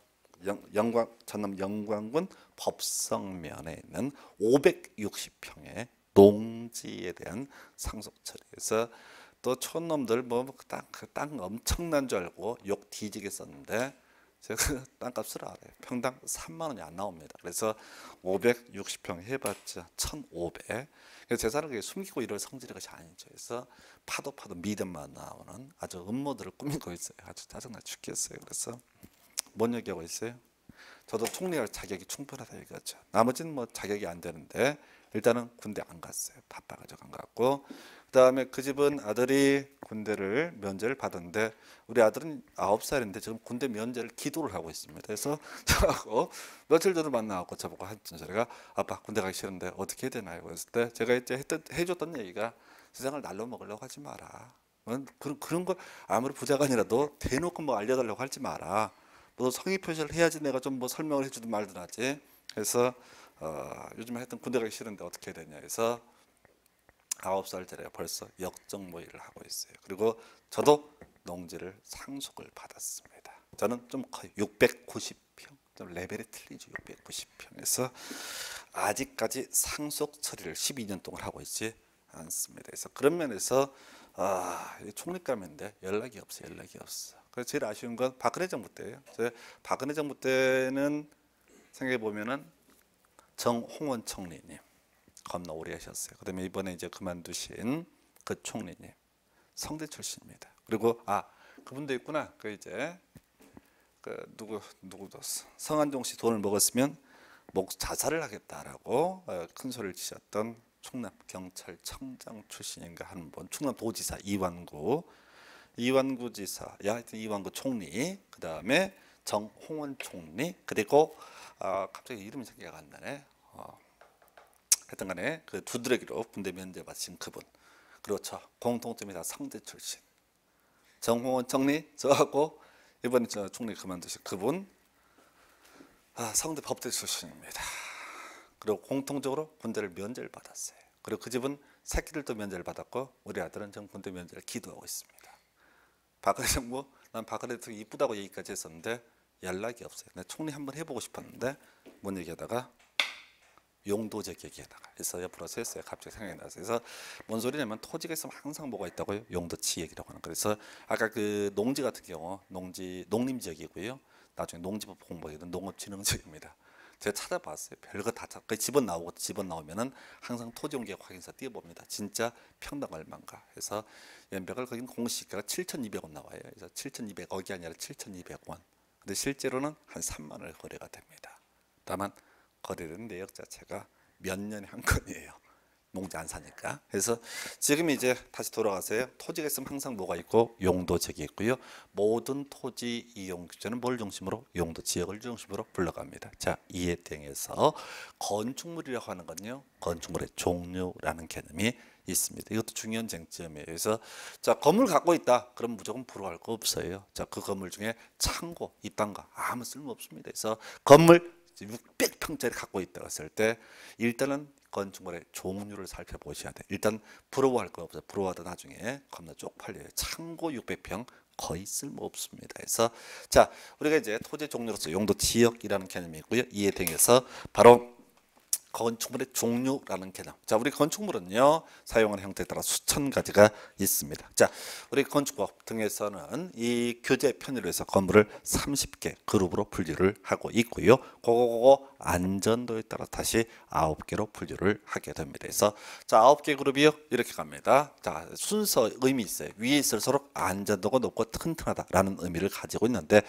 영, 광 전남 영광군 법성면에 있는 560평의 농지에 대한 상속 처리에서 또 촌놈들 뭐땅땅 뭐 그 엄청난 줄 알고 욕 뒤지게 썼는데 제가 그 땅값을 알아요. 평당 3만 원이 안 나옵니다. 그래서 560평 해봤자 1,500. 재산을 숨기고 이럴 성질의 것 아니죠. 그래서 파도 파도 믿음만 나오는 아주 음모들을 꾸미고 있어요. 아주 짜증나 죽겠어요. 그래서 뭔 얘기하고 있어요? 저도 총리할 자격이 충분하다 이거죠. 나머지는 뭐 자격이 안 되는데 일단은 군대 안 갔어요. 바빠가지고 안 갔고 그 다음에 그 집은 아들이 군대를 면제를 받은데 우리 아들은 아홉 살인데 지금 군대 면제를 기도를 하고 있습니다. 그래서 저하고 며칠 전에 만나고 저보고 한준 소리가 아빠 군대 가기 싫은데 어떻게 해야 되나요? 그랬을 때 제가 이제 했던, 해줬던 얘기가 세상을 날로 먹으려고 하지 마라. 그런 그런 걸 아무리 부자간이라도 대놓고 뭐 알려달라고 하지 마라. 너 성의 표시를 해야지 내가 좀 뭐 설명을 해주든 말든 하지. 그래서 어, 요즘에 하여튼 군대 가기 싫은데 어떻게 되냐 해서 아홉 살짜리요 벌써 역정모의를 하고 있어요. 그리고 저도 농지를 상속을 받았습니다. 저는 좀 거의 690평, 좀 레벨이 틀리죠. 690평에서 아직까지 상속 처리를 12년 동안 하고 있지 않습니다. 그래서 그런 면에서 아, 총리감인데 연락이 없어, 연락이 없어. 그래서 제일 아쉬운 건 박근혜 정부 때예요. 박근혜 정부 때는 생각해 보면은 정홍원 총리님 겁나 오래 하셨어요. 그다음에 이번에 이제 그만두신 그 총리님 성대 출신입니다. 그리고 아 그분도 있구나. 그 이제 그 누구 누구도 성한종 씨 돈을 먹었으면 목 자살을 하겠다라고 어, 큰 소리를 치셨던 충남 경찰청장 출신인가 하는 충남 도지사 이완구, 이완구 지사, 야 하여튼 이완구 총리, 그 다음에 정홍원 총리, 그리고 아, 갑자기 이름이 생각이 안 나네. 어. 하여튼 간에 그 두드러기로 군대 면제 받으신 그분. 그렇죠. 공통점이 다 상대 출신. 정홍원 총리 저하고 이번에 저 총리 그만두신 그분. 아, 상대 법대 출신입니다. 그리고 공통적으로 군대를 면제를 받았어요. 그리고 그 집은 새끼들도 면제를 받았고 우리 아들은 지금 군대 면제를 기도하고 있습니다. 박근혜 정부 난 박근혜 대통령 이쁘다고 얘기까지 했었는데 연락이 없어요. 내 총리 한번 해보고 싶었는데 뭔 얘기하다가 용도적 얘기에다가 있어요 플러스 했어요 갑자기 생각이 나서 그래서 뭔 소리냐면 토지가 있으면 항상 뭐가 있다고요 용도치 얘기라고 하는 그래서 아까 그 농지 같은 경우 농지 농림 지역이고요 나중에 농지법 공부하는 농업진흥지역입니다 제가 찾아봤어요 별거 다 찾고 집은 나오고 집은 나오면은 항상 토지 용계 확인서 띄워봅니다 진짜 평당 얼마인가 해서 연백을 거긴 공시가가 7,200원 나와요 그래서 7,200억이 아니라 7,200원 근데 실제로는 한 3만 원 거래가 됩니다. 다만 거래는 내역 자체가 몇 년에 한 건이에요. 농자 안 사니까. 그래서 지금 이제 다시 돌아가세요. 토지가 있으면 항상 뭐가 있고 용도책이 있고요. 모든 토지 이용 규제는 뭘 중심으로 용도 지역을 중심으로 불러갑니다. 자 이에 대해서 건축물이라고 하는 건요. 건축물의 종류라는 개념이 있습니다. 이것도 중요한 쟁점이에요. 그래서 자 건물 갖고 있다. 그럼 무조건 부러워할 거 없어요. 자그 건물 중에 창고 입단과 아무 쓸모 없습니다. 그래서 건물 600평짜리 갖고 있다 했을 때 일단은 건축물의 종류를 살펴보셔야 돼. 일단 부러워할 거 없어요. 부러워하다 나중에 겁나 쪽팔려요. 창고 600평 거의 쓸모 없습니다. 그래서 자 우리가 이제 토지 종류로서 용도 지역이라는 개념이 있고요. 이에 대해서 바로 건축물의 종류라는 개념. 자, 우리 건축물은요 사용하는 형태에 따라 수천 가지가 있습니다. 자, 우리 건축법 등에서는 이 교재 편의로 해서 건물을 30개 그룹으로 분류를 하고 있고요. 고고고고 안전도에 따라 다시 아홉 개로 분류를 하게 됩니다. 그래서 자 아홉 개 그룹이요 이렇게 갑니다. 자 순서 의미 있어요. 위에 있을수록 안전도가 높고 튼튼하다라는 의미를 가지고 있는데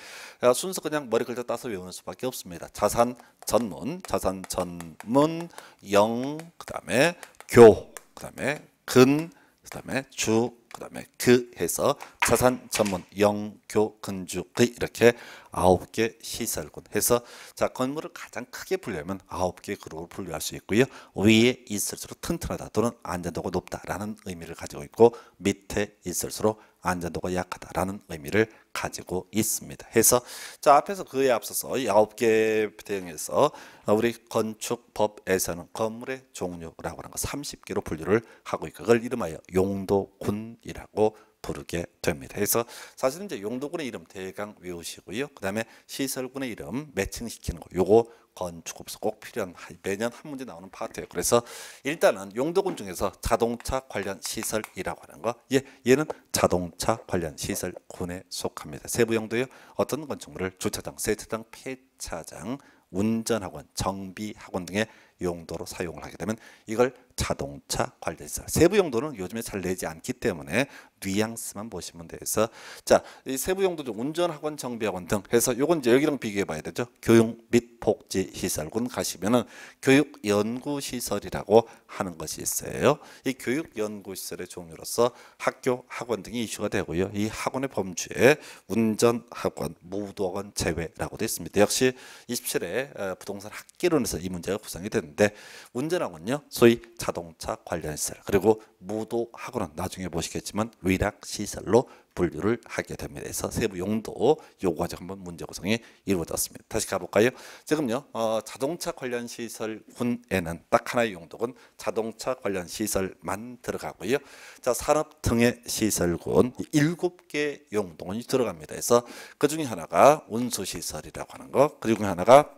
순서 그냥 머리 글자 따서 외우는 수밖에 없습니다. 자산 전문, 자산 전문 영 그다음에 교 그다음에 근 그다음에 주 그다음에 그 해서 자산 전문 영교 건축의 이렇게 아홉 개 시설군 해서 자 건물을 가장 크게 분류하면 아홉 개 그룹을 분류할 수 있고요 위에 있을수록 튼튼하다 또는 안전도가 높다라는 의미를 가지고 있고 밑에 있을수록 안전도가 약하다라는 의미를 가지고 있습니다. 해서 자 앞에서 그에 앞서서 이 아홉 개 대응에서 우리 건축법에서는 건물의 종류라고 하는 거 30개로 분류를 하고 있고 그걸 이름하여 용도군 용두군이라고 부르게 됩니다. 그래서 사실은 이제 용도군의 이름 대강 외우시고요. 그다음에 시설군의 이름 매칭시키는 거. 요거 건축업소 꼭 필요한 매년 한 문제 나오는 파트예요. 그래서 일단은 용도군 중에서 자동차 관련 시설이라고 하는 거. 예, 얘는 자동차 관련 시설군에 속합니다. 세부 용도요. 어떤 건축물을 주차장, 세차장, 폐차장, 운전학원, 정비학원 등의 용도로 사용을 하게 되면 이걸 자동차 관련해서 세부 용도는 요즘에 잘 내지 않기 때문에 뉘앙스만 보시면 돼서 자, 이 세부 용도죠. 운전 학원 정비 학원 등 해서 요건 이제 여기랑 비교해 봐야 되죠. 교육 및 복지 시설군 가시면은 교육 연구 시설이라고 하는 것이 있어요. 이 교육 연구 시설의 종류로서 학교, 학원 등이 이슈가 되고요. 이 학원의 범주에 운전 학원, 무도학원 제외라고 되어 있습니다. 역시 27회 어, 부동산 학기론에서 이 문제가 구성이 됐는데 운전학원요. 소위 자동차 관련 시설 그리고 무도학원은 나중에 보시겠지만 위락 시설로 분류를 하게 됩니다. 그래서 세부 용도 요구하 한번 문제 구성이 이루어졌습니다. 다시 가볼까요? 지금요 어, 자동차 관련 시설군에는 딱 하나의 용도군 자동차 관련 시설만 들어가고요. 자 산업 등의 시설군 일곱 개 용도군이 들어갑니다. 그래서 그 중에 하나가 운수 시설이라고 하는 거, 그 중에 하나가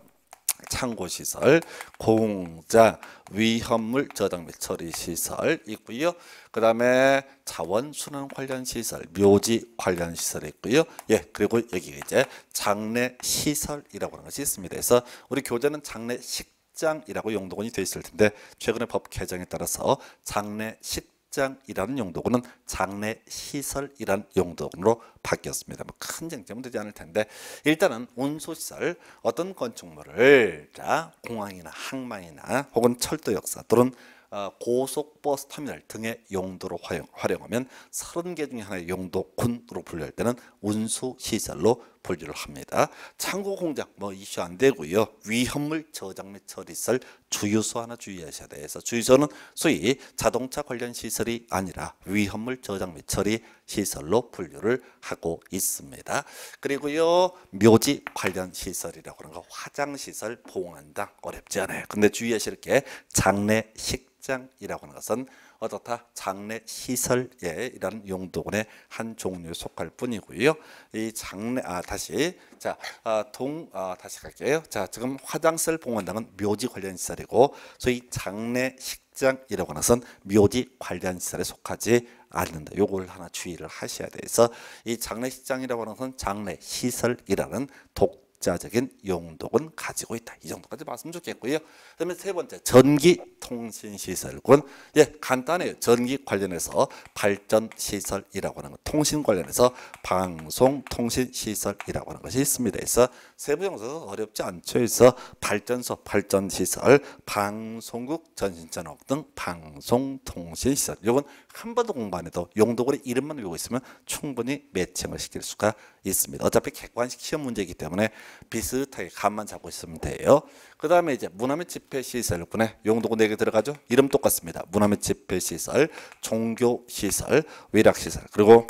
창고시설, 공자, 위험물 저장 및 처리 시설 있고요. 그 다음에 자원순환 관련 시설, 묘지 관련 시설이 있고요. 예, 그리고 여기 이제 장례 시설이라고 하는 것이 있습니다. 그래서 우리 교재는 장례 식장이라고 용도군이 되어 있을 텐데 최근에 법 개정에 따라서 장례 식 직장이라는 용도구는 장례 시설이라는 용도군로 바뀌었습니다. 뭐큰 쟁점은 되지 않을 텐데 일단은 온수시설 어떤 건축물을 자 공항이나 항만이나 혹은 철도 역사 또는 어, 고속버스 터미널 등의 용도로 활용, 하면 30개 중에 하나의 용도군으로 분류할 때는 운수시설로 분류를 합니다. 창고 공작 뭐 이슈 안 되고요. 위험물 저장 및 처리설 주유소 하나 주의하셔야 돼서 주유소는 소위 자동차 관련 시설이 아니라 위험물 저장 및 처리 시설로 분류를 하고 있습니다. 그리고요 묘지 관련 시설이라고 하는 거 화장시설 보관당 어렵지 않아요. 근데 주의하실 게 장례식장이라고 하는 것은 어떻다 장례 시설예 이런 용도군의 한 종류에 속할 뿐이고요. 이 장례 아 다시 자동 아, 아, 다시 갈게요. 자 지금 화장실 봉헌당은 묘지 관련 시설이고 소위 장례 식장이라고 하는 것은 묘지 관련 시설에 속하지 않는다. 요걸 하나 주의를 하셔야 돼서 이 장례 식장이라고 하는 것은 장례 시설이라는 독 독자적인 용도는 가지고 있다. 이 정도까지 봤으면 좋겠고요. 그다음에 세 번째 전기 통신 시설군. 예, 간단해요. 전기 관련해서 발전 시설이라고 하는 것, 통신 관련해서 방송 통신 시설이라고 하는 것이 있습니다. 그래서 세부 용서 어렵지 않죠. 그래서 발전소, 발전 시설, 방송국, 전신전업 등 방송 통신 시설. 이건 한 번도 공부 안 해도 용도구를 이름만 외우고 있으면 충분히 매칭을 시킬 수가 있습니다. 어차피 객관식 시험 문제이기 때문에 비슷하게 감만 잡고 있으면 돼요. 그 다음에 이제 문화및 집회시설 분에 용도고 4개 들어가죠. 이름 똑같습니다. 문화및 집회시설, 종교시설, 위락시설 그리고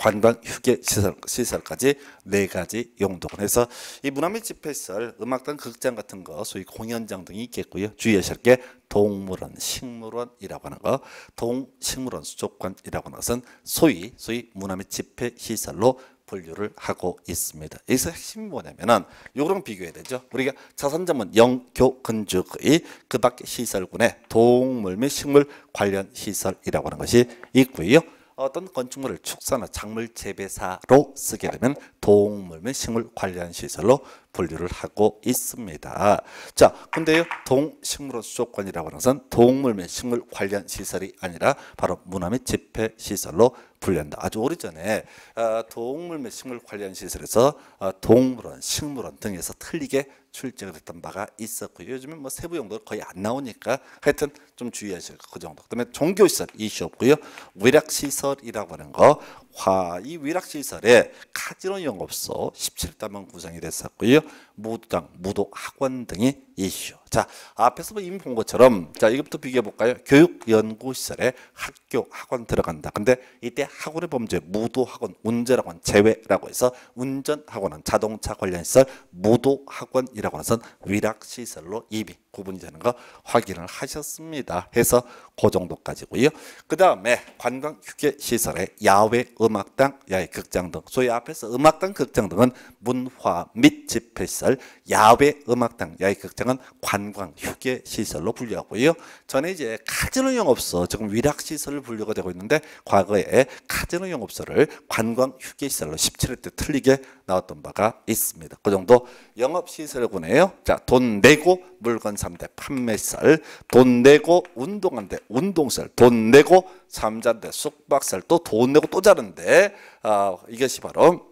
관광 휴게 시설, 시설까지 네 가지 용도로 해서 이 문화 및 집회 시설, 음악단, 극장 같은 거, 소위 공연장 등이 있겠고요. 주의하실 게 동물원, 식물원이라고 하는 거, 동식물원 수족관이라고 하는 것은 소위 소위 문화 및 집회 시설로 분류를 하고 있습니다. 여기서 핵심이 뭐냐면은 요거랑 비교해야 되죠. 우리가 자산자문 영교 근죽의 그 밖의 시설군에 동물 및 식물 관련 시설이라고 하는 것이 있고요. 어떤 건축물을 축산화 작물 재배사로 쓰게 되면 동물 및 식물 관련 시설로 분류를 하고 있습니다. 자, 근데요, 동식물원 수족관이라고 하는 것은 동물 및 식물 관련 시설이 아니라 바로 문화 및 집회 시설로 분류한다. 아주 오래전에 어, 동물 및 식물 관련 시설에서 어, 동물원, 식물원 등에서 틀리게 출제가 됐던 바가 있었고요. 요즘에 뭐 세부 용도로 거의 안 나오니까 하여튼 좀 주의하실 셔그 정도. 그다음에 종교시설 이슈 없고요. 위락시설이라고 하는 거 화, 이 위락시설에 카지노 영업소 17단만 구성이 됐었고요. 무당 무도학원 등이 이슈. 자, 앞에서 뭐 이미 본 것처럼, 자, 이것부터 비교해 볼까요? 교육연구시설에 학교, 학원 들어간다. 근데 이때 학원의 범죄, 무도학원, 운전학원 제외라고 해서 운전학원은 자동차 관련 시설, 무도학원이라고 해서 위락시설로 이미 구분이 되는 거 확인을 하셨습니다. 해서 그 정도까지고요. 그 다음에 관광휴게시설에 야외 음악당, 야외 극장 등. 소위 앞에서 음악당, 극장 등은 문화 및 집회시설, 야외 음악당, 야외 극장은 관광, 휴게 시설로 분류하고요. 전에 이제 카지노 영업소, 지금 위락 시설을 분류가 되고 있는데 과거에 카지노 영업소를 관광 휴게 시설로 17회 때 틀리게 나왔던 바가 있습니다. 그 정도 영업 시설군이에요. 자, 돈 내고 물건 3대 판매시설, 돈 내고 운동한대 운동시설, 돈 내고 잠잔대 숙박시설, 또 돈 내고 또 자른 하는데 어, 아, 이것이 바로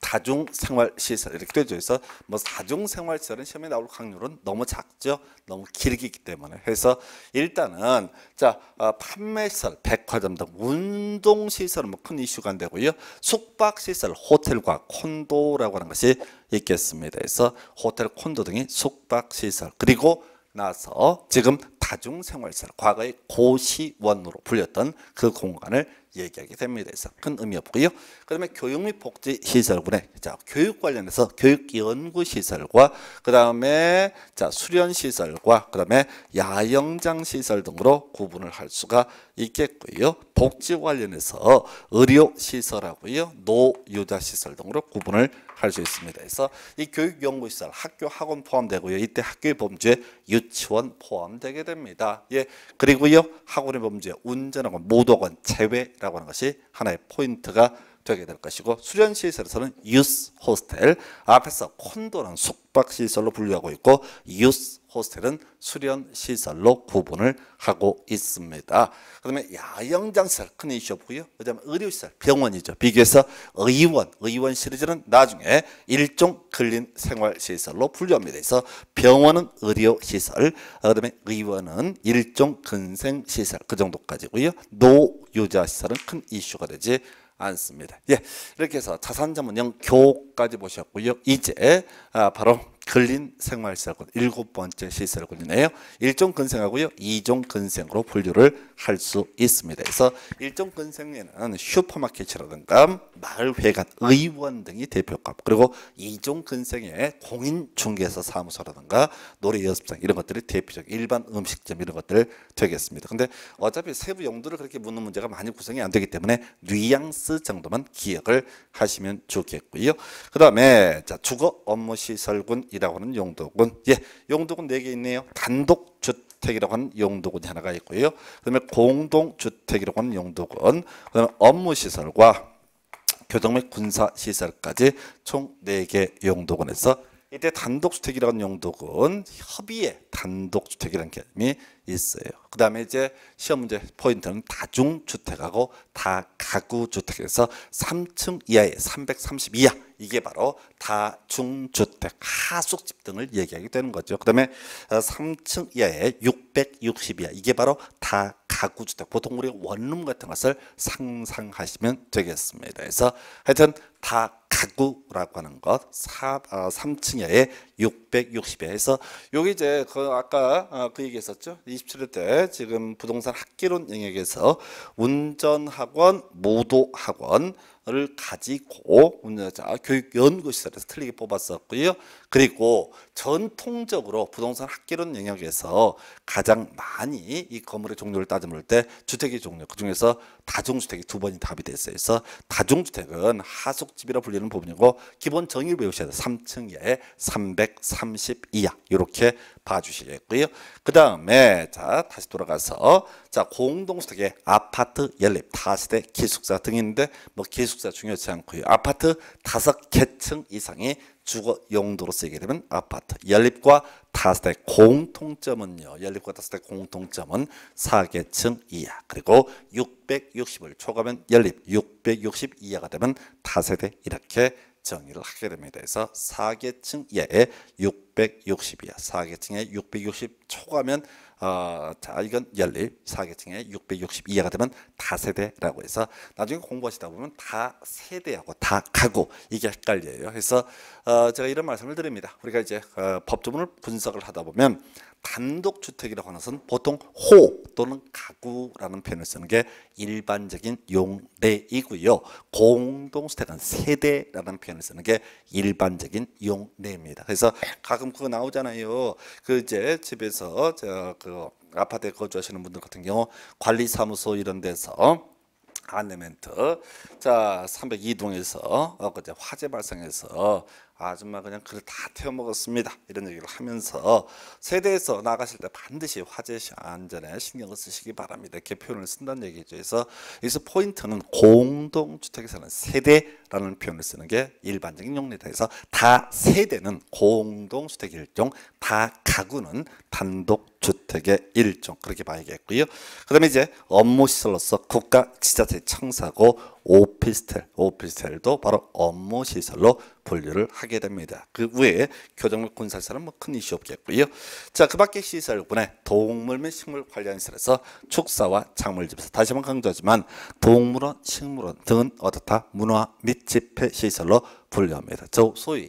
다중생활시설 이렇게 되어져 있어 뭐 다중생활시설은 시험에 나올 확률은 너무 작죠 너무 길기 때문에 그래서 일단은 자 어, 판매시설 백화점 등 운동시설은 뭐 큰 이슈가 안 되고요 숙박시설 호텔과 콘도라고 하는 것이 있겠습니다 그래서 호텔 콘도 등이 숙박시설 그리고 나서 지금 다중생활시설 과거의 고시원으로 불렸던 그 공간을 얘기하게 됩니다. 그래서 큰 의미 없고요. 그다음에 교육 및 복지 시설군에 자 교육 관련해서 교육 연구 시설과 그다음에 자 수련 시설과 그다음에 야영장 시설 등으로 구분을 할 수가 있겠고요. 복지 관련해서 의료 시설하고요, 노유자 시설 등으로 구분을 할 수 있습니다. 그래서 이 교육 연구 시설 학교 학원 포함되고요. 이때 학교의 범주에 유치원 포함되게 됩니다. 예 그리고요 학원의 범주에 운전학원, 모독원 제외 라고 하는 것이 하나의 포인트가 되게 될 것이고 수련 시설에서는 유스 호스텔 앞에서 콘도는 숙박 시설로 분류하고 있고 유스 호스텔은 수련 시설로 구분을 하고 있습니다. 그다음에 야영장시설 큰 이슈고요. 그다음에 의료시설 병원이죠. 비교해서 의원 의원 시리즈는 나중에 일종 근린 생활시설로 분류합니다. 그래서 병원은 의료시설, 그다음에 의원은 일종 근생시설 그 정도까지고요. 노유자시설은 큰 이슈가 되지 않습니다. 예, 이렇게 해서 자산전문형 교까지 보셨고요. 이제 아, 바로 걸린 생활시설권 일곱 번째 시설권이네요. 일종 근생하고요. 이종 근생으로 분류를 할 수 있습니다. 그래서 일종 근생에는 슈퍼마켓이라든가 마을회관, 의원 등이 대표값 그리고 이종 근생에 공인중개사 사무소라든가 노래연습장 이런 것들이 대표적 일반 음식점 이런 것들 되겠습니다. 근데 어차피 세부 용도를 그렇게 묻는 문제가 많이 구성이 안 되기 때문에 뉘앙스 정도만 기억을 하시면 좋겠고요. 그 다음에 자 주거 업무시설군 용도이라고 하는 용도군. 예, 용도군 네 개 있네요. 단독 주택이라고 하는 용도군이 하나가 있고요. 그다음에 공동 주택이라고 하는 용도군. 그다음에 업무 시설과 교동 및 군사 시설까지 총 네 개 용도군에서 이때 단독주택이라는 고하 용도군 협의의 단독주택이라는 개념이 있어요. 그 다음에 이제 시험 문제 포인트는 다중주택하고 다가구주택에서 3층 이하의 332야 이게 바로 다중주택, 하숙집 등을 얘기하게 되는 거죠. 그 다음에 3층 어, 이하의 660 이하 이게 바로 다 가구주택, 보통 우리 원룸 같은 것을 상상하시면 되겠습니다. 그래서 하여튼 다 가구라고 하는 것 4, 어, 3층에 이하 660에서 여기 이제 그 아까 어, 그 얘기했었죠 2 7일때 지금 부동산 학기론 영역에서 운전학원, 모도학원, 를 가지고 교육연구시설에서 틀리게 뽑았었고요. 그리고 전통적으로 부동산 학계론 영역에서 가장 많이 이 건물의 종류를 따져볼 때 주택의 종류 그중에서 다중주택이 두 번이 답이 됐어요. 그래서 다중주택은 하숙집이라 불리는 부분이고 기본 정의를 배우셔야 돼요. 3층에 330 이하 이렇게 봐주시겠고요. 그 다음에 자 다시 돌아가서 자 공동주택의 아파트 연립 다세대 기숙사 등인데 뭐 기숙사 중요치 않고요. 아파트 다섯 개층 이상이 주거 용도로 쓰게 되면 아파트. 연립과 다세대 공통점은요. 연립과 다세대 공통점은 4계층 이하. 그리고 660을 초과하면 연립 660 이하가 되면 다세대 이렇게 정의를 하게 됩니다. 그래서 4계층 이하에 660 이하, 4계층에 660 초과하면 어, 자 이건 열립 4계층에 662회가 되면 다세대라고 해서 나중에 공부하시다 보면 다세대하고 다가고 이게 헷갈려요. 그래서 어, 제가 이런 말씀을 드립니다. 우리가 이제 어, 법조문을 분석을 하다 보면 단독주택이라고 하는 것은 보통 호 또는 가구라는 표현을 쓰는 게 일반적인 용례이고요. 공동주택은 세대라는 표현을 쓰는 게 일반적인 용례입니다. 그래서 가끔 그거 나오잖아요. 그 이제 집에서 저그 아파트에 거주하시는 분들 같은 경우 관리사무소 이런 데서 안내멘트 자 302동에서 어, 그제 화재 발생해서 아줌마 그냥 그걸다 태워 먹었습니다. 이런 얘기를 하면서 세대에서 나가실 때 반드시 화재 안전에 신경을 쓰시기 바랍니다. 이렇게 표현을 쓴다는 얘기죠. 그래서 여기서 포인트는 공동주택에 사는 세대라는 표현을 쓰는 게 일반적인 용례다. 그래서 다 세대는 공동주택 일종, 다 가구는 단독주택의 일종 그렇게 봐야겠고요. 그 다음에 이제 업무시설로서 국가 지자체 청사고 오피스텔, 오피스텔도 바로 업무 시설로 분류를 하게 됩니다. 그 외에 교정물 군사시설은 뭐큰 이슈 없겠고요. 자, 그밖에 시설군에 동물 및 식물 관련 시설에서 축사와 작물집에서 다시 한번 강조하지만 동물원, 식물원 등은 어떻다 문화 및 집회 시설로 분류합니다. 즉 소위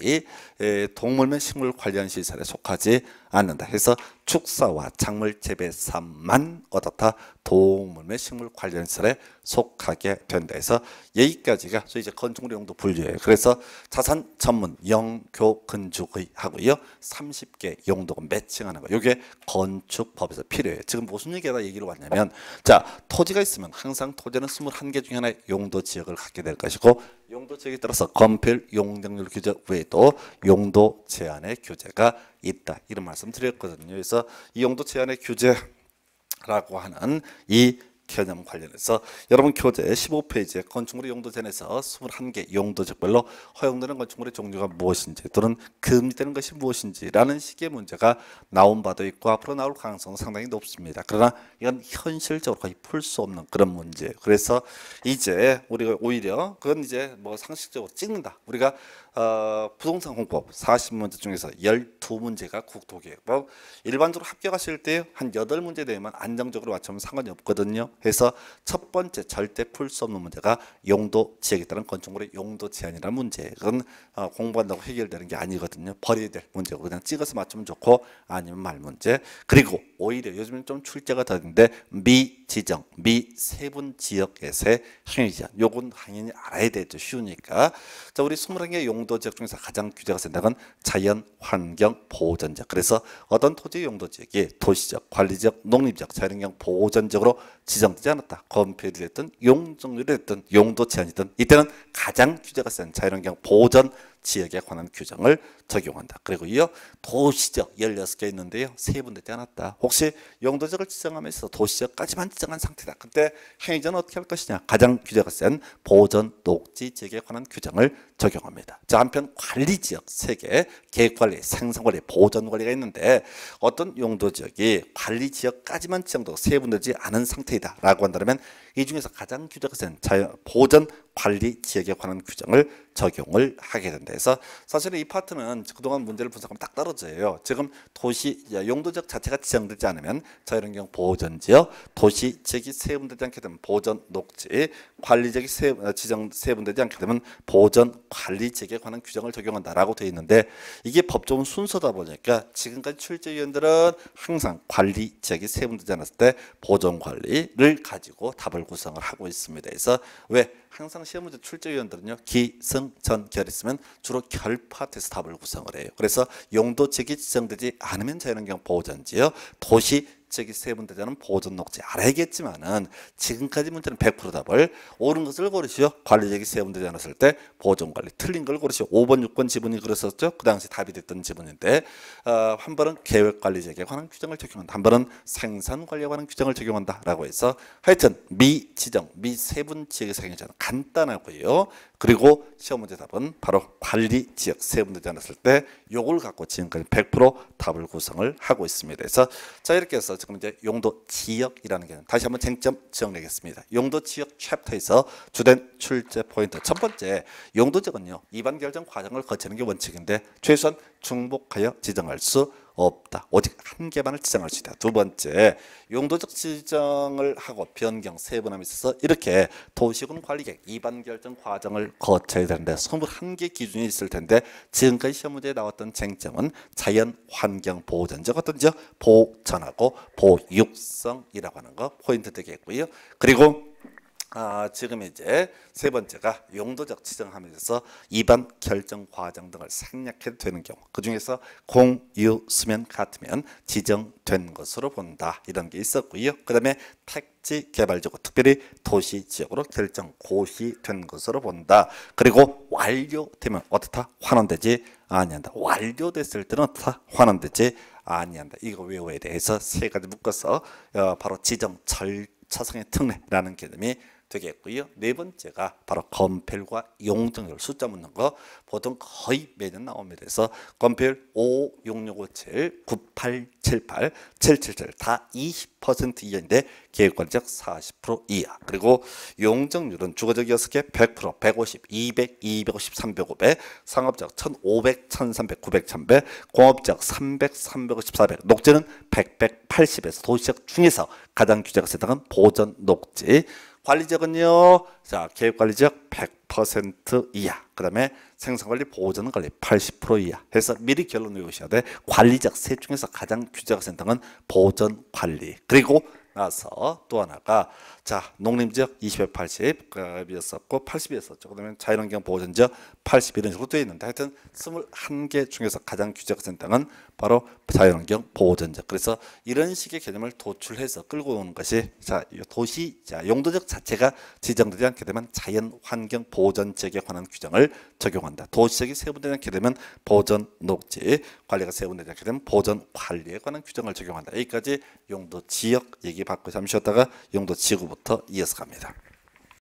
동물면 식물 관련 시설에 속하지 않는다. 해서 축사와 작물 재배산만 어떻다 동물면 식물 관련 시설에 속하게 된다. 해서 여기까지가 소위 이제 건축물용도 분류예요. 그래서 자산 전문 영교 건축의 하고요. 30개 용도가 매칭하는 거. 이게 건축법에서 필요해요. 지금 무슨 얘기하다 얘기를 왔냐면 자 토지가 있으면 항상 토지는 21개 중에 하나의 용도 지역을 갖게 될 것이고 용도책에 따라서 건필 용적률 규제 외에도 용도 제한의 규제가 있다. 이런 말씀 드렸거든요. 그래서 이 용도 제한의 규제라고 하는 이 개념 관련해서 여러분 교재 15페이지에 건축물의 용도 전에서 21개 용도적별로 허용되는 건축물의 종류가 무엇인지 또는 금지되는 것이 무엇인지라는 식의 문제가 나온 바도 있고 앞으로 나올 가능성은 상당히 높습니다. 그러나 이건 현실적으로 거의 풀수 없는 그런 문제. 그래서 이제 우리가 오히려 그건 이제 뭐 상식적으로 찍는다. 우리가 어, 부동산 공법 40문제 중에서 12문제가 국토계획법 일반적으로 합격하실 때 한 8문제 되면 안정적으로 맞추면 상관이 없거든요. 해서 첫 번째 절대 풀 수 없는 문제가 용도 지역에 따른 건축물의 용도 제한이라는 문제. 그건 어, 공부한다고 해결되는 게 아니거든요. 버려야 될 문제고 그냥 찍어서 맞추면 좋고 아니면 말 문제. 그리고 오히려 요즘은 좀 출제가 더는데 미지정, 미세분 지역에서의 항해 제한. 요건 당연히 알아야 되죠. 쉬우니까. 자, 우리 21개 용도 지역 중에서 가장 규제가 된 다는 자연 환경 보호 전쟁. 그래서 어떤 토지 용도 지역이 도시적, 관리적, 농림적, 자연환경 보호 전적으로 지정 지정되지 않았다. 건폐율이 됐든 용적률이 됐든 용도 제한이든 이때는 가장 규제가 센 자연환경 보전 지역에 관한 규정을 적용한다. 그리고 이어 도시적 16개 있는데요. 세분대 떼어놨다. 혹시 용도적을 지정하면서 도시적까지만 지정한 상태다. 그때 행위자는 어떻게 할 것이냐. 가장 규제가 센 보전 녹지 지역에 관한 규정을 적용합니다. 자 한편 관리지역 3개 계획관리, 생산관리, 보전관리가 있는데 어떤 용도지역이 관리지역까지만 지정도 세분되지 않은 상태이다. 라고 한다면 이 중에서 가장 규제가 센 자연 보전 관리 지역에 관한 규정을 적용을 하게 된다 해서 사실은 이 파트는 그동안 문제를 분석하면 딱 떨어져요. 지금 도시 용도적 자체가 지정되지 않으면 저 이런 경우 보호전 지역, 도시 지역이 세분되지 않게 되면 보전 녹지, 관리적이 세, 어, 지정 세분되지 않게 되면 보전 관리책에 관한 규정을 적용한다라고 되어 있는데 이게 법조문 순서다 보니까 지금까지 출제위원들은 항상 관리책이 세분되지 않았을 때 보전 관리를 가지고 답을 구성을 하고 있습니다. 그래서 왜 항상 시험 문제 출제위원들은요 기승전결 있으면 주로 결파돼서 답을 구성을 해요. 그래서 용도책이 지정되지 않으면 자연환경 보호전지요 도시 저기 세분 대자는 보존 녹지 알아야겠지만은 지금까지 문제는 100% 답을 옳은 것을 고르시오. 관리적이 세분되지않았을때 보존 관리 틀린 걸 고르시오. 5번, 6번 지분이 그랬었죠. 그 당시 답이 됐던 지분인데 어, 한 번은 계획 관리적에 관한 규정을 적용한다. 한 번은 생산 관리에 관한 규정을 적용한다라고 해서 하여튼 미 지정 미 세분 지역의 사용자는 간단하고요. 그리고 시험 문제 답은 바로 관리 지역 세분되지 않았을 때 요걸 갖고 지금까지 100% 답을 구성을 하고 있습니다. 그래서 자 이렇게 해서 지금 이제 용도 지역이라는 개념 다시 한번 쟁점 지역내겠습니다. 용도 지역 챕터에서 주된 출제 포인트 첫 번째 용도 지역은요. 이반 결정 과정을 거치는 게 원칙인데 최소한 중복하여 지정할 수 없다. 오직 한 개만을 지정할 수 있다. 두 번째, 용도적 지정을 하고 변경, 세분함 있어서 이렇게 도시군 관리객 이반 결정 과정을 거쳐야 되는데 21개 기준이 있을 텐데 지금까지 시험 문제에 나왔던 쟁점은 자연 환경 보전, 즉 어떤 지 보전하고 보육성이라고 하는 거 포인트 되겠고요. 그리고 아, 지금 이제 세 번째가 용도적 지정함에서 입안 결정 과정 등을 생략해도 되는 경우 그 중에서 공유 수면 같으면 지정된 것으로 본다 이런 게 있었고요 그 다음에 택지 개발지구 특별히 도시 지역으로 결정 고시된 것으로 본다 그리고 완료되면 어떻다 환원되지 아니한다 완료됐을 때는 어떻다 환원되지 아니한다 이거 외워에 대해서 세 가지 묶어서 어, 바로 지정 절차상의 특례라는 개념이 되겠고요. 네 번째가 바로 건펠과 용적률 숫자 묻는 거 보통 거의 매년 나옵니다. 그래서 건펠 56657 9878 777 다 20% 이하인데 계획관적 40% 이하 그리고 용적률은 주거적 6개 100% 150 200 250 300 500 상업적 1500 1300 900 1100 공업적 300 350 400 녹지는 100 180에서 도시적 중에서 가장 규제가 세당한 보전 녹지 관리적은요. 자, 계획관리적 100% 이하. 그 다음에 생산관리 보호자는 관리 80% 이하. 해서 미리 결론을 외우셔야 돼. 관리적 세 중에서 가장 규제가 센 당은 보전 관리. 그리고 나서 또 하나가 자, 농림지역 20에 80, 80이었었고 80이었었죠. 그다음에 자연환경 보호전지역 80 이런 식으로 되어 있는데 하여튼 21개 중에서 가장 규제가 센 땅은 바로 자연환경 보호전지역. 그래서 이런 식의 개념을 도출해서 끌고 오는 것이 자, 도시 자, 용도적 자체가 지정되지 않게 되면 자연환경 보호전지역에 관한 규정을 적용한다. 도시적이 세분되지 않게 되면 보전 녹지, 관리가 세분되지 않게 되면 보전 관리에 관한 규정을 적용한다. 여기까지 용도 지역 얘기 받고 잠시 쉬었다가 용도 지구 1절부터 이어서 갑니다.